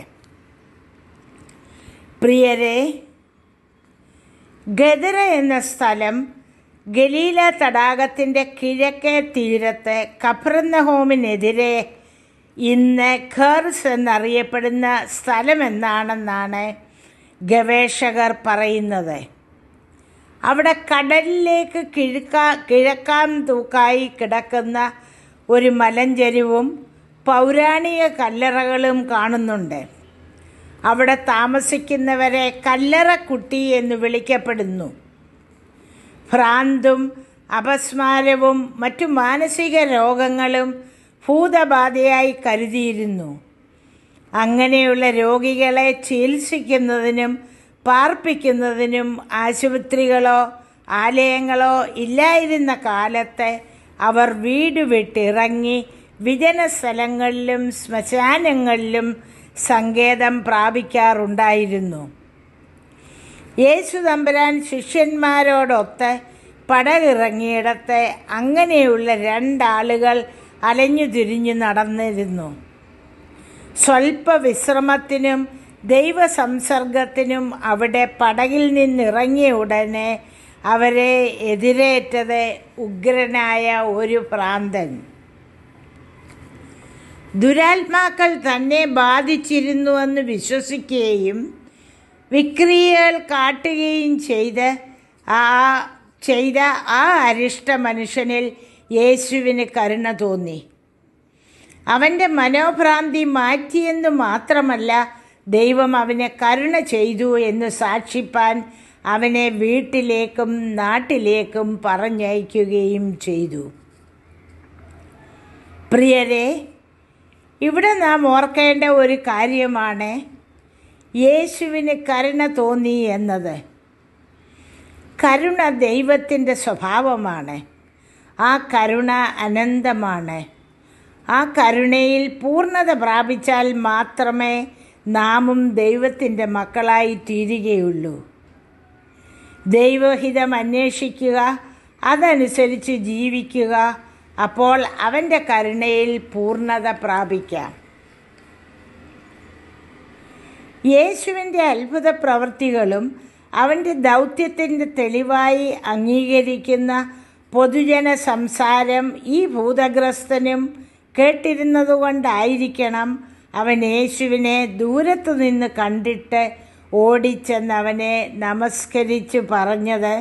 പ്രിയരെ ഗദര എന്ന സ്ഥലം ഗലീല തടാകത്തിൻ്റെ കിഴക്കേ തീരത്ത് ഹോമിനെതിരെ ഇന്ന് ഖേർസ് എന്നറിയപ്പെടുന്ന സ്ഥലമെന്നാണെന്നാണ് ഗവേഷകർ പറയുന്നത് അവിടെ കടലിലേക്ക് കിഴക്കാ കിഴക്കാൻ തൂക്കായി കിടക്കുന്ന ഒരു മലഞ്ചെരിവും പൗരാണിക കല്ലറകളും കാണുന്നുണ്ട് അവിടെ താമസിക്കുന്നവരെ കല്ലറക്കുട്ടി എന്ന് വിളിക്കപ്പെടുന്നു ഭ്രാന്തും അപസ്മാരവും മറ്റു മാനസിക രോഗങ്ങളും ഭൂതബാധയായി കരുതിയിരുന്നു അങ്ങനെയുള്ള രോഗികളെ ചികിത്സിക്കുന്നതിനും പാർപ്പിക്കുന്നതിനും ആശുപത്രികളോ ആലയങ്ങളോ ഇല്ലായിരുന്ന കാലത്ത് അവർ വീട് വിട്ടിറങ്ങി വിജന സ്ഥലങ്ങളിലും ശ്മശാനങ്ങളിലും സങ്കേതം പ്രാപിക്കാറുണ്ടായിരുന്നു യേശു തമ്പുരാൻ ശിഷ്യന്മാരോടൊത്ത് പടകിറങ്ങിയിടത്ത് അങ്ങനെയുള്ള രണ്ടാളുകൾ അലഞ്ഞു തിരിഞ്ഞു നടന്നിരുന്നു സ്വൽപ്പ വിശ്രമത്തിനും ദൈവസംസർഗത്തിനും അവിടെ പടകിൽ നിന്നിറങ്ങിയ ഉടനെ അവരെ എതിരേറ്റത് ഉഗ്രനായ ഒരു പ്രാന്തൻ ദുരാത്മാക്കൾ തന്നെ ബാധിച്ചിരുന്നുവെന്ന് വിശ്വസിക്കുകയും വിക്രിയകൾ കാട്ടുകയും ചെയ്ത് ആ ചെയ്ത ആ അരിഷ്ട മനുഷ്യനിൽ യേശുവിന് കരുണ തോന്നി അവൻ്റെ മനോഭ്രാന്തി മാറ്റിയെന്ന് മാത്രമല്ല ദൈവം അവനെ കരുണ ചെയ്തു എന്ന് സാക്ഷിപ്പാൻ അവനെ വീട്ടിലേക്കും നാട്ടിലേക്കും പറഞ്ഞയക്കുകയും ചെയ്തു പ്രിയരെ ഇവിടെ നാം ഓർക്കേണ്ട ഒരു കാര്യമാണ് യേശുവിന് കരുണ തോന്നി എന്നത് കരുണ ദൈവത്തിൻ്റെ സ്വഭാവമാണ് ആ കരുണ അനന്തമാണ് ആ കരുണയിൽ പൂർണ്ണത പ്രാപിച്ചാൽ മാത്രമേ നാമും ദൈവത്തിൻ്റെ മക്കളായി തീരുകയുള്ളൂ ദൈവഹിതം അന്വേഷിക്കുക അതനുസരിച്ച് ജീവിക്കുക അപ്പോൾ അവൻ്റെ കരുണയിൽ പൂർണ്ണത പ്രാപിക്കാം യേശുവിൻ്റെ അത്ഭുത പ്രവൃത്തികളും അവൻ്റെ ദൗത്യത്തിൻ്റെ തെളിവായി അംഗീകരിക്കുന്ന പൊതുജന സംസാരം ഈ ഭൂതഗ്രസ്തനും കേട്ടിരുന്നതുകൊണ്ടായിരിക്കണം അവൻ യേശുവിനെ ദൂരത്തു നിന്ന് കണ്ടിട്ട് ഓടിച്ചെന്ന് അവനെ നമസ്കരിച്ചു പറഞ്ഞത്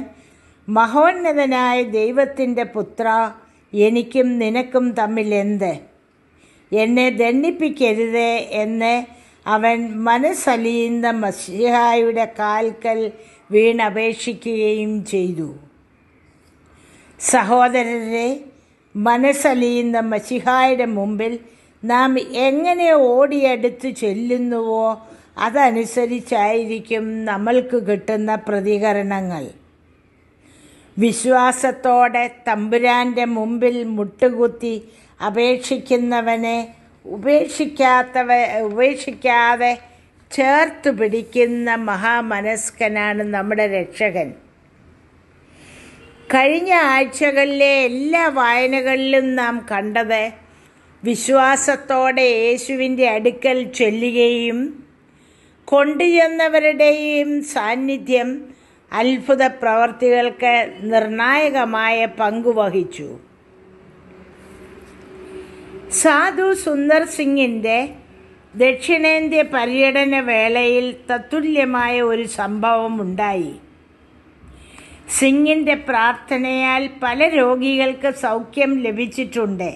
മഹോന്നതനായ ദൈവത്തിൻ്റെ പുത്ര എനിക്കും നിനക്കും തമ്മിൽ എന്ത് എന്നെ ദണ്ഡിപ്പിക്കരുതേ എന്ന് അവൻ മനസ്സലിയുന്ന മസിഹായുടെ കാൽക്കൽ വീണപേക്ഷിക്കുകയും ചെയ്തു സഹോദരരെ മനസ്സലിയുന്ന മസിഹായുടെ മുമ്പിൽ നാം എങ്ങനെ ഓടിയെടുത്ത് ചെല്ലുന്നുവോ അതനുസരിച്ചായിരിക്കും നമ്മൾക്ക് കിട്ടുന്ന പ്രതികരണങ്ങൾ വിശ്വാസത്തോടെ തമ്പുരാൻ്റെ മുമ്പിൽ മുട്ടുകുത്തി അപേക്ഷിക്കുന്നവനെ ഉപേക്ഷിക്കാത്തവ ഉപേക്ഷിക്കാതെ ചേർത്ത് പിടിക്കുന്ന മഹാമനസ്കനാണ് നമ്മുടെ രക്ഷകൻ കഴിഞ്ഞ ആഴ്ചകളിലെ എല്ലാ വായനകളിലും നാം കണ്ടത് വിശ്വാസത്തോടെ യേശുവിൻ്റെ അടുക്കൽ ചൊല്ലുകയും കൊണ്ടുചെന്നവരുടെയും സാന്നിധ്യം അത്ഭുത പ്രവർത്തികൾക്ക് നിർണായകമായ പങ്കുവഹിച്ചു സാധു സുന്ദർ സിംഗിൻ്റെ ദക്ഷിണേന്ത്യ പര്യടന വേളയിൽ തത്തുല്യമായ ഒരു സംഭവം ഉണ്ടായി സിംഗിൻ്റെ പ്രാർത്ഥനയാൽ പല രോഗികൾക്ക് സൗഖ്യം ലഭിച്ചിട്ടുണ്ട്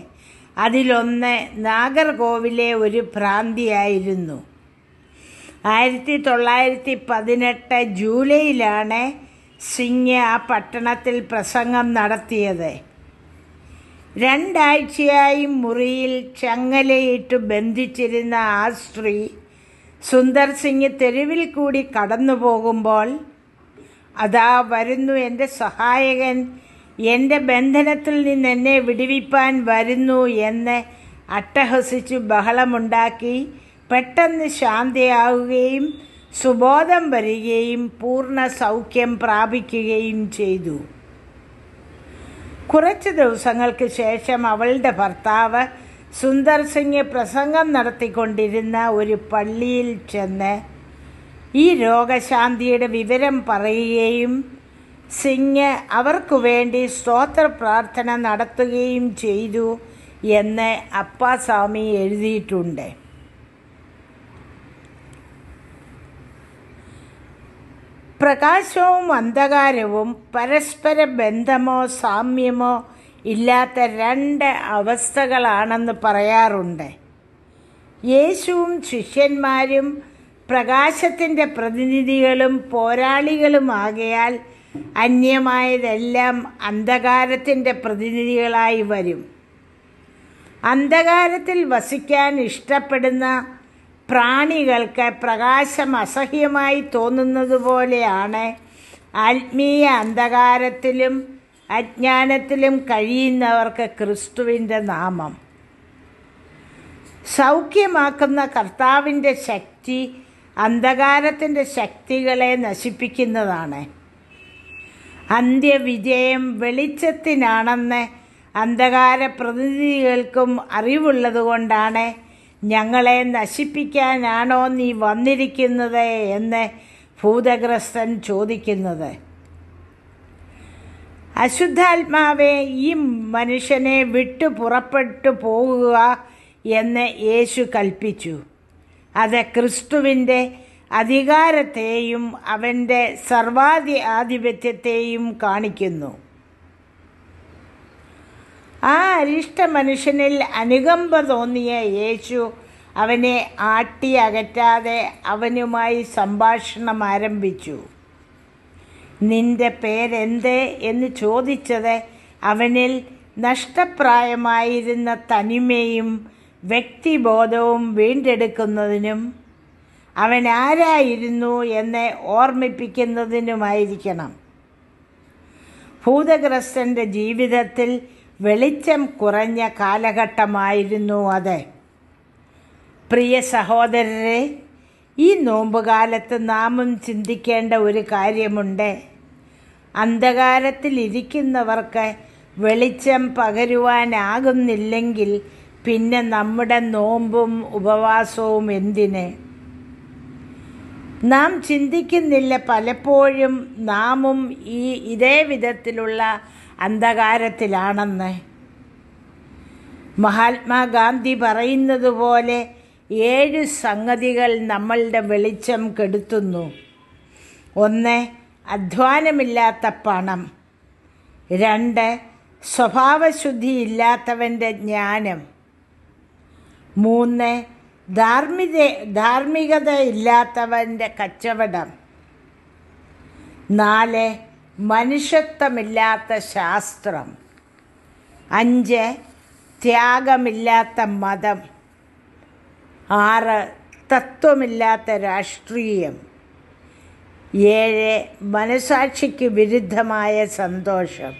അതിലൊന്ന് നാഗർകോവിലെ ഒരു ഭ്രാന്തിയായിരുന്നു ആയിരത്തി തൊള്ളായിരത്തി പതിനെട്ട് ജൂലൈയിലാണ് സിംഗ് ആ പട്ടണത്തിൽ പ്രസംഗം നടത്തിയത് രണ്ടാഴ്ചയായി മുറിയിൽ ചങ്ങലയിട്ട് ബന്ധിച്ചിരുന്ന ആ സ്ത്രീ സുന്ദർ സിംഗ് തെരുവിൽ കൂടി കടന്നു പോകുമ്പോൾ അതാ വരുന്നു എൻ്റെ സഹായകൻ എൻ്റെ ബന്ധനത്തിൽ നിന്ന് എന്നെ വിടുവിപ്പാൻ വരുന്നു എന്ന് അട്ടഹസിച്ചു ബഹളമുണ്ടാക്കി പെട്ടെന്ന് ശാന്തയാവുകയും സുബോധം വരികയും പൂർണ്ണ സൗഖ്യം പ്രാപിക്കുകയും ചെയ്തു കുറച്ച് ദിവസങ്ങൾക്ക് ശേഷം അവളുടെ ഭർത്താവ് സുന്ദർ സിംഗ് പ്രസംഗം നടത്തിക്കൊണ്ടിരുന്ന ഒരു പള്ളിയിൽ ചെന്ന് ഈ രോഗശാന്തിയുടെ വിവരം പറയുകയും സിംഗ് അവർക്കു വേണ്ടി സ്തോത്ര പ്രാർത്ഥന നടത്തുകയും ചെയ്തു എന്ന് അപ്പാസ്വാമി എഴുതിയിട്ടുണ്ട് പ്രകാശവും അന്ധകാരവും പരസ്പര ബന്ധമോ സാമ്യമോ ഇല്ലാത്ത രണ്ട് അവസ്ഥകളാണെന്ന് പറയാറുണ്ട് യേശുവും ശിഷ്യന്മാരും പ്രകാശത്തിൻ്റെ പ്രതിനിധികളും പോരാളികളുമാകയാൽ അന്യമായതെല്ലാം അന്ധകാരത്തിൻ്റെ പ്രതിനിധികളായി വരും അന്ധകാരത്തിൽ വസിക്കാൻ ഇഷ്ടപ്പെടുന്ന പ്രാണികൾക്ക് പ്രകാശം അസഹ്യമായി തോന്നുന്നത് പോലെയാണ് ആത്മീയ അന്ധകാരത്തിലും അജ്ഞാനത്തിലും കഴിയുന്നവർക്ക് ക്രിസ്തുവിൻ്റെ നാമം സൗഖ്യമാക്കുന്ന കർത്താവിൻ്റെ ശക്തി അന്ധകാരത്തിൻ്റെ ശക്തികളെ നശിപ്പിക്കുന്നതാണ് അന്ത്യവിജയം വെളിച്ചത്തിനാണെന്ന് അന്ധകാര പ്രതിനിധികൾക്കും അറിവുള്ളതുകൊണ്ടാണ് ഞങ്ങളെ നശിപ്പിക്കാനാണോ നീ വന്നിരിക്കുന്നത് എന്ന് ഭൂതഗ്രസ്തൻ ചോദിക്കുന്നത് അശുദ്ധാത്മാവെ ഈ മനുഷ്യനെ വിട്ടു പുറപ്പെട്ടു പോകുക എന്ന് യേശു കൽപ്പിച്ചു അത് ക്രിസ്തുവിൻ്റെ അധികാരത്തെയും അവൻ്റെ സർവാധി ആധിപത്യത്തെയും കാണിക്കുന്നു ആ അരിഷ്ട മനുഷ്യനിൽ അനുകമ്പ തോന്നിയ യേശു അവനെ ആട്ടി അകറ്റാതെ അവനുമായി സംഭാഷണം ആരംഭിച്ചു നിന്റെ പേരെന്ത് എന്ന് ചോദിച്ചത് അവനിൽ നഷ്ടപ്രായമായിരുന്ന തനിമയും വ്യക്തിബോധവും വീണ്ടെടുക്കുന്നതിനും അവൻ ആരായിരുന്നു എന്നെ ഓർമ്മിപ്പിക്കുന്നതിനുമായിരിക്കണം ഭൂതഗ്രസ്തൻ്റെ ജീവിതത്തിൽ വെളിച്ചം കുറഞ്ഞ കാലഘട്ടമായിരുന്നു അത് പ്രിയ സഹോദരരെ ഈ നോമ്പുകാലത്ത് നാമും ചിന്തിക്കേണ്ട ഒരു കാര്യമുണ്ട് അന്ധകാരത്തിലിരിക്കുന്നവർക്ക് വെളിച്ചം പകരുവാനാകുന്നില്ലെങ്കിൽ പിന്നെ നമ്മുടെ നോമ്പും ഉപവാസവും എന്തിന് നാം ചിന്തിക്കുന്നില്ല പലപ്പോഴും നാമും ഈ ഇതേ വിധത്തിലുള്ള അന്ധകാരത്തിലാണെന്ന് മഹാത്മാഗാന്ധി പറയുന്നത് പോലെ ഏഴ് സംഗതികൾ നമ്മളുടെ വെളിച്ചം കെടുത്തുന്നു ഒന്ന് അധ്വാനമില്ലാത്ത പണം രണ്ട് സ്വഭാവശുദ്ധിയില്ലാത്തവൻ്റെ ജ്ഞാനം മൂന്ന് ധാർമ്മിക ധാർമ്മികതയില്ലാത്തവൻ്റെ കച്ചവടം നാല് മനുഷ്യത്വമില്ലാത്ത ശാസ്ത്രം അഞ്ച് ത്യാഗമില്ലാത്ത മതം ആറ് തത്വമില്ലാത്ത രാഷ്ട്രീയം ഏഴ് മനസാക്ഷിക്ക് വിരുദ്ധമായ സന്തോഷം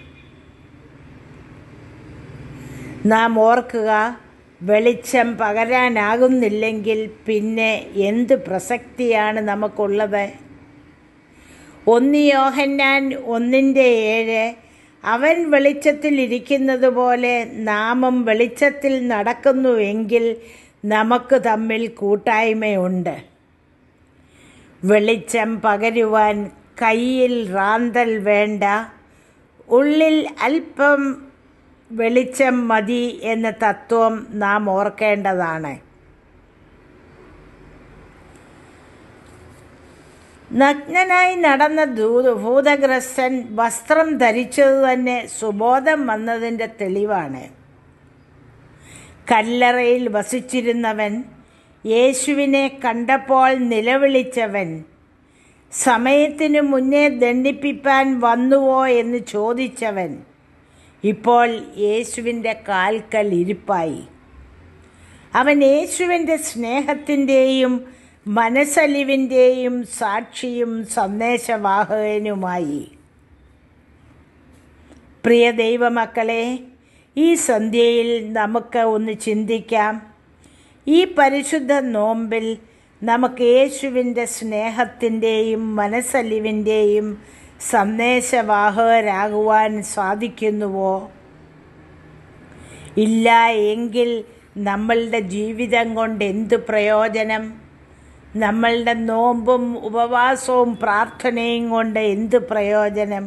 നാം ഓർക്കുക വെളിച്ചം പകരാനാകുന്നില്ലെങ്കിൽ പിന്നെ എന്ത് പ്രസക്തിയാണ് നമുക്കുള്ളത് ഒന്നിയോഹന്നാൻ ഒന്നിൻ്റെ ഏഴ് അവൻ വെളിച്ചത്തിലിരിക്കുന്നത് പോലെ നാമം വെളിച്ചത്തിൽ നടക്കുന്നുവെങ്കിൽ നമുക്ക് തമ്മിൽ കൂട്ടായ്മയുണ്ട് വെളിച്ചം പകരുവാൻ കയ്യിൽ റാന്തൽ വേണ്ട ഉള്ളിൽ അല്പം വെളിച്ചം മതി എന്ന തത്വം നാം ഓർക്കേണ്ടതാണ് നഗ്നനായി നടന്ന ഭൂതഗ്രസ്തൻ വസ്ത്രം ധരിച്ചത് തന്നെ സുബോധം വന്നതിൻ്റെ തെളിവാണ് കല്ലറയിൽ വസിച്ചിരുന്നവൻ യേശുവിനെ കണ്ടപ്പോൾ നിലവിളിച്ചവൻ സമയത്തിനു മുന്നേ ദണ്ഡിപ്പിപ്പാൻ വന്നുവോ എന്ന് ചോദിച്ചവൻ ഇപ്പോൾ യേശുവിൻ്റെ കാൽക്കൽ ഇരിപ്പായി അവൻ യേശുവിൻ്റെ സ്നേഹത്തിൻ്റെയും മനസ്സലിവിൻ്റെയും സാക്ഷിയും സന്ദേശവാഹകനുമായി പ്രിയ ദൈവമക്കളെ ഈ സന്ധ്യയിൽ നമുക്ക് ഒന്ന് ചിന്തിക്കാം ഈ പരിശുദ്ധ നോമ്പിൽ നമുക്ക് യേശുവിൻ്റെ സ്നേഹത്തിൻ്റെയും മനസ്സലിവിൻ്റെയും സന്ദേശവാഹകരാകുവാൻ സാധിക്കുന്നുവോ ഇല്ല എങ്കിൽ നമ്മളുടെ ജീവിതം കൊണ്ട് എന്തു പ്രയോജനം നമ്മളുടെ നോമ്പും ഉപവാസവും പ്രാർത്ഥനയും കൊണ്ട് എന്തു പ്രയോജനം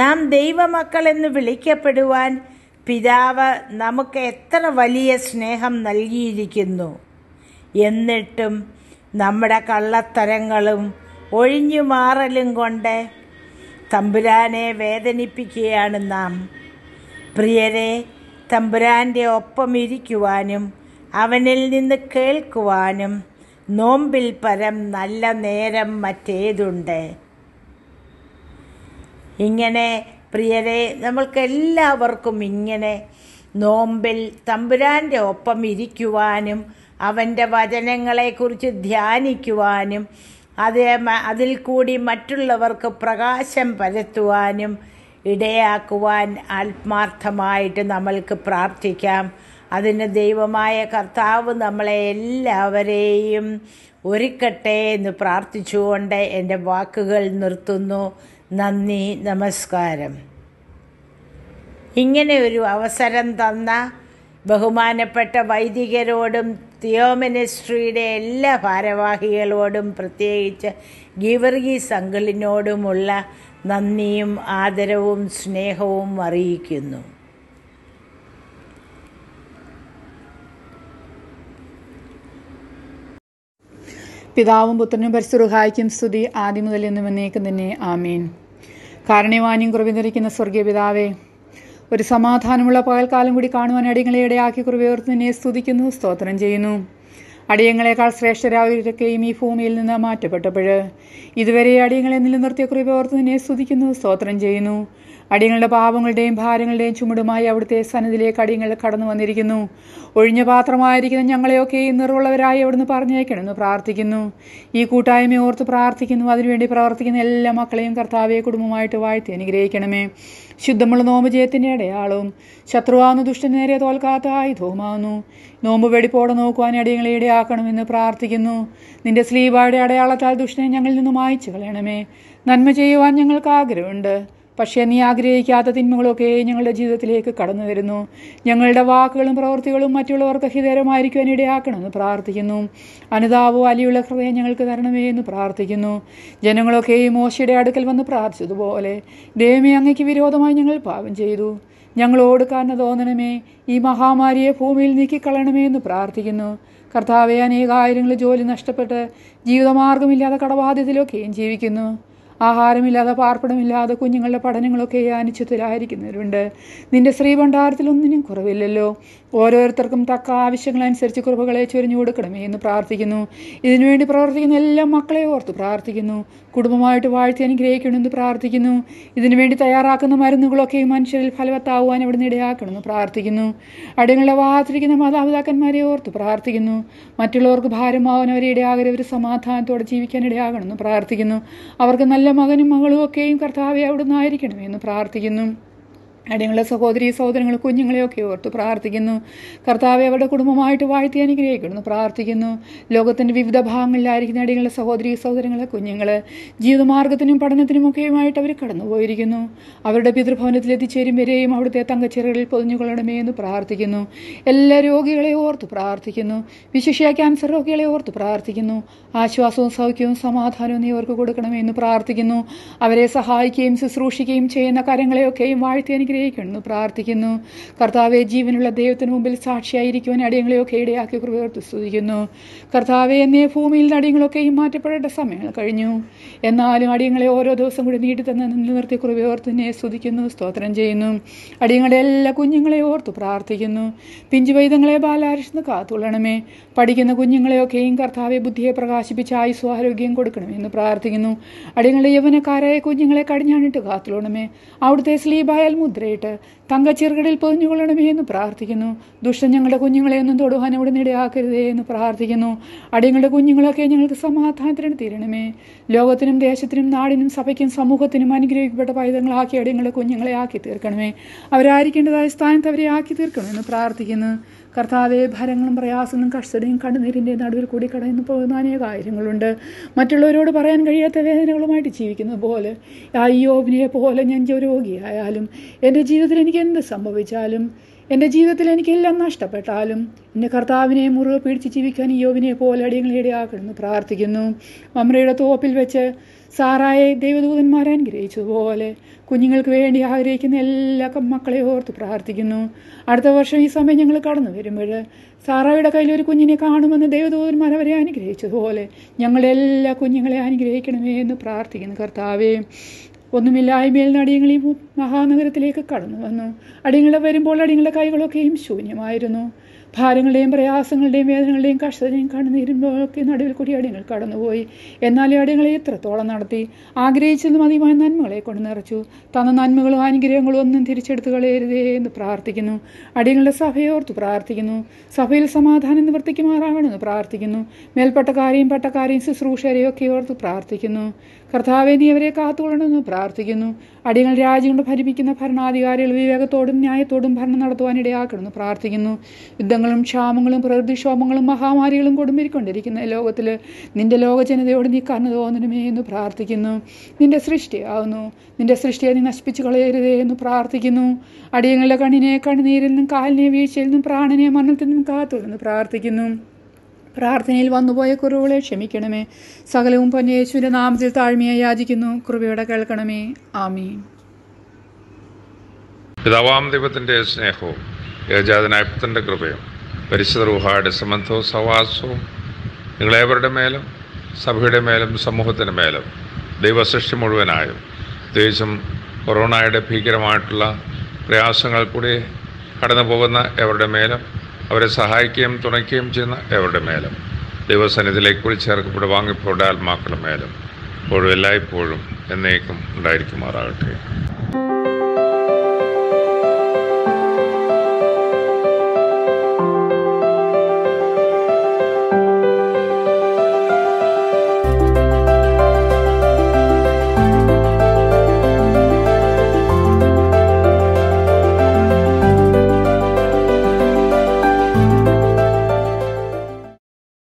നാം ദൈവമക്കളെന്ന് വിളിക്കപ്പെടുവാൻ പിതാവ് നമുക്ക് എത്ര വലിയ സ്നേഹം നൽകിയിരിക്കുന്നു എന്നിട്ടും നമ്മുടെ കള്ളത്തരങ്ങളും ഒഴിഞ്ഞു മാറലും കൊണ്ട് തമ്പുരാനെ വേദനിപ്പിക്കുകയാണ് നാം പ്രിയരെ തമ്പുരാൻ്റെ ഒപ്പം ഇരിക്കുവാനും അവനിൽ നിന്ന് കേൾക്കുവാനും നോമ്പിൽ പരം നല്ല നേരം മറ്റേതുണ്ട് ഇങ്ങനെ പ്രിയരെ നമ്മൾക്കെല്ലാവർക്കും ഇങ്ങനെ നോമ്പിൽ തമ്പുരാൻ്റെ ഒപ്പം ഇരിക്കുവാനും അവൻ്റെ വചനങ്ങളെക്കുറിച്ച് ധ്യാനിക്കുവാനും അത് അതിൽ കൂടി മറ്റുള്ളവർക്ക് പ്രകാശം പരത്തുവാനും ഇടയാക്കുവാൻ ആത്മാർത്ഥമായിട്ട് നമ്മൾക്ക് പ്രാർത്ഥിക്കാം അതിന് ദൈവമായ കർത്താവ് നമ്മളെ എല്ലാവരെയും ഒരുക്കട്ടെ എന്ന് പ്രാർത്ഥിച്ചുകൊണ്ട് എൻ്റെ വാക്കുകൾ നിർത്തുന്നു നന്ദി നമസ്കാരം ഇങ്ങനെ ഒരു അവസരം തന്ന ബഹുമാനപ്പെട്ട വൈദികരോടും തിയോമിനിസ്ട്രിയുടെ എല്ലാ ഭാരവാഹികളോടും പ്രത്യേകിച്ച് ഗീവർഗീസ് സംഘലിനോടുമുള്ള നന്ദിയും ആദരവും സ്നേഹവും അറിയിക്കുന്നു പിതാവും പുത്രനും പരിസരഹായിക്കും സ്തുതി ആദ്യം മുതൽ എന്നും എന്നേക്കും തന്നെ ആമീൻ കാരണവാനിയും കുറവിനിരിക്കുന്ന സ്വർഗീയ പിതാവേ ഒരു സമാധാനമുള്ള പകൽക്കാലം കൂടി കാണുവാൻ അടിയങ്ങളെ ഇടയാക്കി കുറിവേർത്ത് സ്തുതിക്കുന്നു സ്തോത്രം ചെയ്യുന്നു അടിയങ്ങളെക്കാൾ ശ്രേഷ്ഠരായവരൊക്കെയും ഈ ഭൂമിയിൽ നിന്ന് മാറ്റപ്പെട്ടപ്പോൾ ഇതുവരെ അടിയങ്ങളെ നിലനിർത്തിയ കൃപ സ്തുതിക്കുന്നു സ്തോത്രം ചെയ്യുന്നു അടിയങ്ങളുടെ പാപങ്ങളുടെയും ഭാരങ്ങളുടെയും ചുമടുമായി അവിടുത്തെ സന്നിധിയിലേക്ക് അടിയങ്ങൾ കടന്നു വന്നിരിക്കുന്നു ഒഴിഞ്ഞ പാത്രമായിരിക്കുന്ന ഞങ്ങളെയൊക്കെ നിറവുള്ളവരായി അവിടുന്ന് പറഞ്ഞേക്കണമെന്ന് പ്രാർത്ഥിക്കുന്നു ഈ കൂട്ടായ്മ ഓർത്ത് പ്രാർത്ഥിക്കുന്നു അതിനുവേണ്ടി പ്രവർത്തിക്കുന്ന എല്ലാ മക്കളെയും കർത്താവെ കുടുംബമായിട്ട് വാഴ്ത്തി അനുഗ്രഹിക്കണമേ ശുദ്ധമുള്ള നോമ്പ് ജയത്തിൻ്റെ ഇടയാളും ശത്രുവാകുന്നു നേരെ തോൽക്കാത്ത ആയുധവുമാകുന്നു നോമ്പ് വെടിപ്പോടെ നോക്കുവാൻ അടിയങ്ങളെ ഇടയാക്കണമെന്ന് പ്രാർത്ഥിക്കുന്നു നിന്റെ സ്ലീവായുടെ അടയാളത്താൽ ദുഷ്ടനെ ഞങ്ങളിൽ നിന്നും മായച്ചു കളയണമേ നന്മ ചെയ്യുവാൻ ഞങ്ങൾക്ക് ആഗ്രഹമുണ്ട് പക്ഷേ നീ ആഗ്രഹിക്കാത്ത തിന്മകളൊക്കെ ഞങ്ങളുടെ ജീവിതത്തിലേക്ക് കടന്നു വരുന്നു ഞങ്ങളുടെ വാക്കുകളും പ്രവൃത്തികളും മറ്റുള്ളവർക്ക് ഹിതകരമായിരിക്കുവാൻ ഇടയാക്കണമെന്ന് പ്രാർത്ഥിക്കുന്നു അനുതാപവും അലിയുള്ള ഹൃദയം ഞങ്ങൾക്ക് തരണമേ എന്ന് പ്രാർത്ഥിക്കുന്നു ജനങ്ങളൊക്കെ ഈ മോശയുടെ അടുക്കൽ വന്ന് പ്രാർത്ഥിച്ചതുപോലെ ദൈവമേ അങ്ങയ്ക്ക് വിരോധമായി ഞങ്ങൾ പാപം ചെയ്തു ഞങ്ങളോട് കാരണം തോന്നണമേ ഈ മഹാമാരിയെ ഭൂമിയിൽ നീക്കിക്കളയണമേ എന്ന് പ്രാർത്ഥിക്കുന്നു കർത്താവെ അനേകായിരങ്ങൾ ജോലി നഷ്ടപ്പെട്ട് ജീവിതമാർഗമില്ലാതെ കടബാധ്യതയിലൊക്കെയും ജീവിക്കുന്നു ആഹാരമില്ലാതെ പാർപ്പിടമില്ലാതെ കുഞ്ഞുങ്ങളുടെ പഠനങ്ങളൊക്കെ യാചിച്ചതിലായിരിക്കുന്നവരുണ്ട് നിന്റെ ശ്രീ ഭണ്ഡാരത്തിലൊന്നിനും കുറവില്ലല്ലോ ഓരോരുത്തർക്കും തക്ക ആവശ്യങ്ങളനുസരിച്ച് കുറവുകളെ ചൊരിഞ്ഞു കൊടുക്കണമേ എന്ന് പ്രാർത്ഥിക്കുന്നു ഇതിനുവേണ്ടി പ്രവർത്തിക്കുന്ന എല്ലാ മക്കളെ ഓർത്ത് പ്രാർത്ഥിക്കുന്നു കുടുംബമായിട്ട് വാഴ്ത്തി അനുഗ്രഹിക്കണമെന്ന് പ്രാർത്ഥിക്കുന്നു ഇതിനുവേണ്ടി തയ്യാറാക്കുന്ന മരുന്നുകളൊക്കെ മനുഷ്യരിൽ ഫലവത്താവുവാൻ ഇവിടുന്ന് ഇടയാക്കണമെന്ന് പ്രാർത്ഥിക്കുന്നു അടിയങ്ങളെ വാഹത്തിരിക്കുന്ന മാതാപിതാക്കന്മാരെ ഓർത്ത് പ്രാർത്ഥിക്കുന്നു മറ്റുള്ളവർക്ക് ഭാരമാവാൻ അവരെ ഇടയാകരെ ഒരു സമാധാനത്തോടെ ജീവിക്കാൻ ഇടയാകണമെന്ന് പ്രാർത്ഥിക്കുന്നു അവർക്ക് നല്ല മകനും മകളും ഒക്കെയും കർത്താവെ അവിടുന്ന് ആയിരിക്കണമെന്ന് പ്രാർത്ഥിക്കുന്നു അടിയങ്ങളെ സഹോദരി സഹോദരങ്ങൾ കുഞ്ഞുങ്ങളെയൊക്കെ ഓർത്ത് പ്രാർത്ഥിക്കുന്നു കർത്താവെ അവരുടെ കുടുംബമായിട്ട് വാഴ്ത്തി അനുഗ്രഹിക്കുന്നു പ്രാർത്ഥിക്കുന്നു ലോകത്തിൻ്റെ വിവിധ ഭാഗങ്ങളിലായിരിക്കുന്ന അടിയങ്ങളെ സഹോദരി സഹോദരങ്ങളെ കുഞ്ഞുങ്ങൾ ജീവിതമാർഗത്തിനും ഒക്കെയുമായിട്ട് അവർ കടന്നുപോയിരിക്കുന്നു അവരുടെ പിതൃഭവനത്തിൽ എത്തിച്ചേരും വരെയും അവിടുത്തെ തങ്കച്ചിറകളിൽ പൊതിഞ്ഞുകൊള്ളണമേ എന്ന് പ്രാർത്ഥിക്കുന്നു എല്ലാ രോഗികളെ ഓർത്ത് പ്രാർത്ഥിക്കുന്നു വിശിഷ്യ ക്യാൻസർ രോഗികളെ ഓർത്ത് പ്രാർത്ഥിക്കുന്നു ആശ്വാസവും സൗഖ്യവും സമാധാനവും നീ അവർക്ക് കൊടുക്കണമെന്ന് പ്രാർത്ഥിക്കുന്നു അവരെ സഹായിക്കുകയും ശുശ്രൂഷിക്കുകയും ചെയ്യുന്ന കാര്യങ്ങളെയൊക്കെയും വാഴ്ത്തി അനുഗ്രഹിക്കുന്നു ആഗ്രഹിക്കുന്നു പ്രാർത്ഥിക്കുന്നു കർത്താവെ ജീവനുള്ള ദൈവത്തിന് മുമ്പിൽ സാക്ഷിയായിരിക്കുവാൻ അടിയങ്ങളെയൊക്കെ ഇടയാക്കി കൃപയോർത്ത് സ്തുതിക്കുന്നു കർത്താവെ എന്നേ ഭൂമിയിൽ അടിയങ്ങളൊക്കെയും മാറ്റപ്പെടേണ്ട സമയങ്ങൾ കഴിഞ്ഞു എന്നാലും അടിയങ്ങളെ ഓരോ ദിവസം കൂടി നീട്ടി തന്നെ നിലനിർത്തി കൃപയോർത്തിനെ സ്തുതിക്കുന്നു സ്തോത്രം ചെയ്യുന്നു അടിയങ്ങളുടെ എല്ലാ കുഞ്ഞുങ്ങളെ ഓർത്ത് പ്രാർത്ഥിക്കുന്നു പിഞ്ചുവൈദങ്ങളെ ബാലാരിഷ്ണ കാത്തുള്ളണമേ പഠിക്കുന്ന കുഞ്ഞുങ്ങളെയൊക്കെയും കർത്താവെ ബുദ്ധിയെ പ്രകാശിപ്പിച്ച് ആയുസ് ആരോഗ്യം കൊടുക്കണം എന്ന് പ്രാർത്ഥിക്കുന്നു അടിയങ്ങളുടെ യൗവനക്കാരായ കുഞ്ഞുങ്ങളെ കടിഞ്ഞാണിട്ട് കാത്തിലോണമേ അവിടുത്തെ സ്ലീബായാൽ മുദ്രയിട്ട് തങ്കച്ചീറുകളിൽ പൊതിഞ്ഞുകൊള്ളണമേ എന്ന് പ്രാർത്ഥിക്കുന്നു ദുഷ്ടൻ ഞങ്ങളുടെ കുഞ്ഞുങ്ങളെ ഒന്നും തൊടുവാൻ അവിടെ നിടയാക്കരുതേ എന്ന് പ്രാർത്ഥിക്കുന്നു അടിയങ്ങളുടെ കുഞ്ഞുങ്ങളൊക്കെ ഞങ്ങൾക്ക് സമാധാനത്തിന് തീരണമേ ലോകത്തിനും ദേശത്തിനും നാടിനും സഭയ്ക്കും സമൂഹത്തിനും അനുഗ്രഹിക്കപ്പെട്ട പൈതങ്ങളാക്കി അടിയങ്ങളുടെ കുഞ്ഞുങ്ങളെ ആക്കി തീർക്കണമേ അവരായിരിക്കേണ്ടതായ സ്ഥാനത്ത് അവരെ ആക്കി തീർക്കണമെന്ന് പ്രാർത്ഥിക്കുന്നു കർത്താവെ ഭാരങ്ങളും പ്രയാസങ്ങളും കഷ്ടതയും കണ്ണുനീരിൻ്റെ നടുവിൽ കൂടി കടന്നു പോകുന്ന അനേക കാര്യങ്ങളുണ്ട് മറ്റുള്ളവരോട് പറയാൻ കഴിയാത്ത വേദനകളുമായിട്ട് ജീവിക്കുന്നത് പോലെ അയ്യോബിനെ പോലെ ഞാൻ രോഗിയായാലും എൻ്റെ ജീവിതത്തിൽ എനിക്ക് എന്ത് സംഭവിച്ചാലും എൻ്റെ ജീവിതത്തിൽ എനിക്കെല്ലാം നഷ്ടപ്പെട്ടാലും എൻ്റെ കർത്താവിനെ മുറിവ് പിടിച്ച് ജീവിക്കാൻ യോവിനെ പോലെ അടിയങ്ങളിടയാക്കണമെന്ന് പ്രാർത്ഥിക്കുന്നു മമ്രയുടെ തോപ്പിൽ വെച്ച് സാറായെ ദൈവദൂതന്മാർ അനുഗ്രഹിച്ചതുപോലെ കുഞ്ഞുങ്ങൾക്ക് വേണ്ടി ആഗ്രഹിക്കുന്ന എല്ലാ മക്കളെ ഓർത്ത് പ്രാർത്ഥിക്കുന്നു അടുത്ത വർഷം ഈ സമയം ഞങ്ങൾ കടന്നു വരുമ്പോൾ സാറായുടെ കയ്യിൽ ഒരു കുഞ്ഞിനെ കാണുമെന്ന് ദൈവദൂതന്മാർ അവരെ അനുഗ്രഹിച്ചതുപോലെ ഞങ്ങളുടെ എല്ലാ കുഞ്ഞുങ്ങളെ അനുഗ്രഹിക്കണമേ എന്ന് പ്രാർത്ഥിക്കുന്നു കർത്താവേ ഒന്നുമില്ലായ്മയിൽ അടിയങ്ങൾ ഈ മഹാനഗരത്തിലേക്ക് കടന്നു വന്നു അടിയങ്ങൾ വരുമ്പോൾ അടിയങ്ങളുടെ കൈകളൊക്കെയും ശൂന്യമായിരുന്നു ഭാരങ്ങളുടെയും പ്രയാസങ്ങളുടെയും വേദനകളുടെയും കഷ്ടതയും കണ്ണുനീരുമ്പോഴൊക്കെ നടുവിൽ കൂടി അടിയങ്ങൾ കടന്നുപോയി എന്നാൽ അടിയങ്ങളെ എത്രത്തോളം നടത്തി ആഗ്രഹിച്ചതും അധികമായ നന്മകളെ കൊണ്ട് നിറച്ചു തന്ന നന്മകളും അനുഗ്രഹങ്ങളും ഒന്നും തിരിച്ചെടുത്തു കളയരുതേ എന്ന് പ്രാർത്ഥിക്കുന്നു അടിയങ്ങളുടെ സഭയോർത്ത് പ്രാർത്ഥിക്കുന്നു സഭയിൽ സമാധാനം നിവർത്തിക്കുമാറാകണമെന്ന് പ്രാർത്ഥിക്കുന്നു മേൽപ്പെട്ടക്കാരെയും പട്ടക്കാരെയും ശുശ്രൂഷരെയും ഒക്കെ ഓർത്ത് പ്രാർത്ഥിക്കുന്നു കർത്താവെ നീ അവരെ കാത്തുകൊള്ളണമെന്ന് പ്രാർത്ഥിക്കുന്നു അടികൾ രാജ്യം ഭരിപ്പിക്കുന്ന ഭരണാധികാരികൾ വിവേകത്തോടും ന്യായത്തോടും ഭരണം നടത്തുവാൻ ഇടയാക്കണമെന്ന് പ്രാർത്ഥിക്കുന്നു യുദ്ധങ്ങളും ക്ഷാമങ്ങളും പ്രകൃതിക്ഷോഭങ്ങളും മഹാമാരികളും കൊടുമ്പിരിക്കൊണ്ടിരിക്കുന്ന ലോകത്തിൽ നിന്റെ ലോകജനതയോട് നീ കണ്ണു തോന്നണമേ എന്ന് പ്രാർത്ഥിക്കുന്നു നിന്റെ സൃഷ്ടിയാവുന്നു നിന്റെ സൃഷ്ടിയെ നീ നശിപ്പിച്ചു കളയരുതേ എന്ന് പ്രാർത്ഥിക്കുന്നു അടിയങ്ങളുടെ കണ്ണിനെ കണ്ണുനീരിൽ നിന്നും കാലിനെ വീഴ്ചയിൽ നിന്നും പ്രാണനെ മരണത്തിൽ നിന്നും കാത്തുകൊണ്ടെന്ന് പ്രാർത്ഥിക്കുന്നു പ്രാർത്ഥനയിൽ വന്നുപോയ കുറവുകളെ ക്ഷമിക്കണമേ സകലവും പൊന്നയേശുവിൻ്റെ നാമത്തിൽ താഴ്മയെ യാചിക്കുന്നു കൃപയോടെ കേൾക്കണമേ ആമീൻ പിതാവാം ദൈവത്തിൻ്റെ സ്നേഹവും ഏജാതനായപ്പത്തിൻ്റെ കൃപയും പരിശുദ്ധ റൂഹായുടെ സമത്വവും സവാസവും നിങ്ങളേവരുടെ മേലും സഭയുടെ മേലും സമൂഹത്തിൻ്റെ മേലും ദൈവസൃഷ്ടി മുഴുവനായും പ്രത്യേകിച്ചും കൊറോണയുടെ ഭീകരമായിട്ടുള്ള പ്രയാസങ്ങൾ കൂടി കടന്നു പോകുന്ന എവരുടെ മേലും അവരെ സഹായിക്കുകയും തുണയ്ക്കുകയും ചെയ്യുന്ന എവരുടെ മേലും ദൈവസന്നിധിയിലേക്ക് വിളിച്ചേർക്കപ്പെട്ട് വാങ്ങിപ്പോടെ ആത്മാക്കളുടെ മേലും എപ്പോഴും എല്ലായ്പ്പോഴും എന്നേക്കും ഉണ്ടായിരിക്കുമാറാകട്ടെ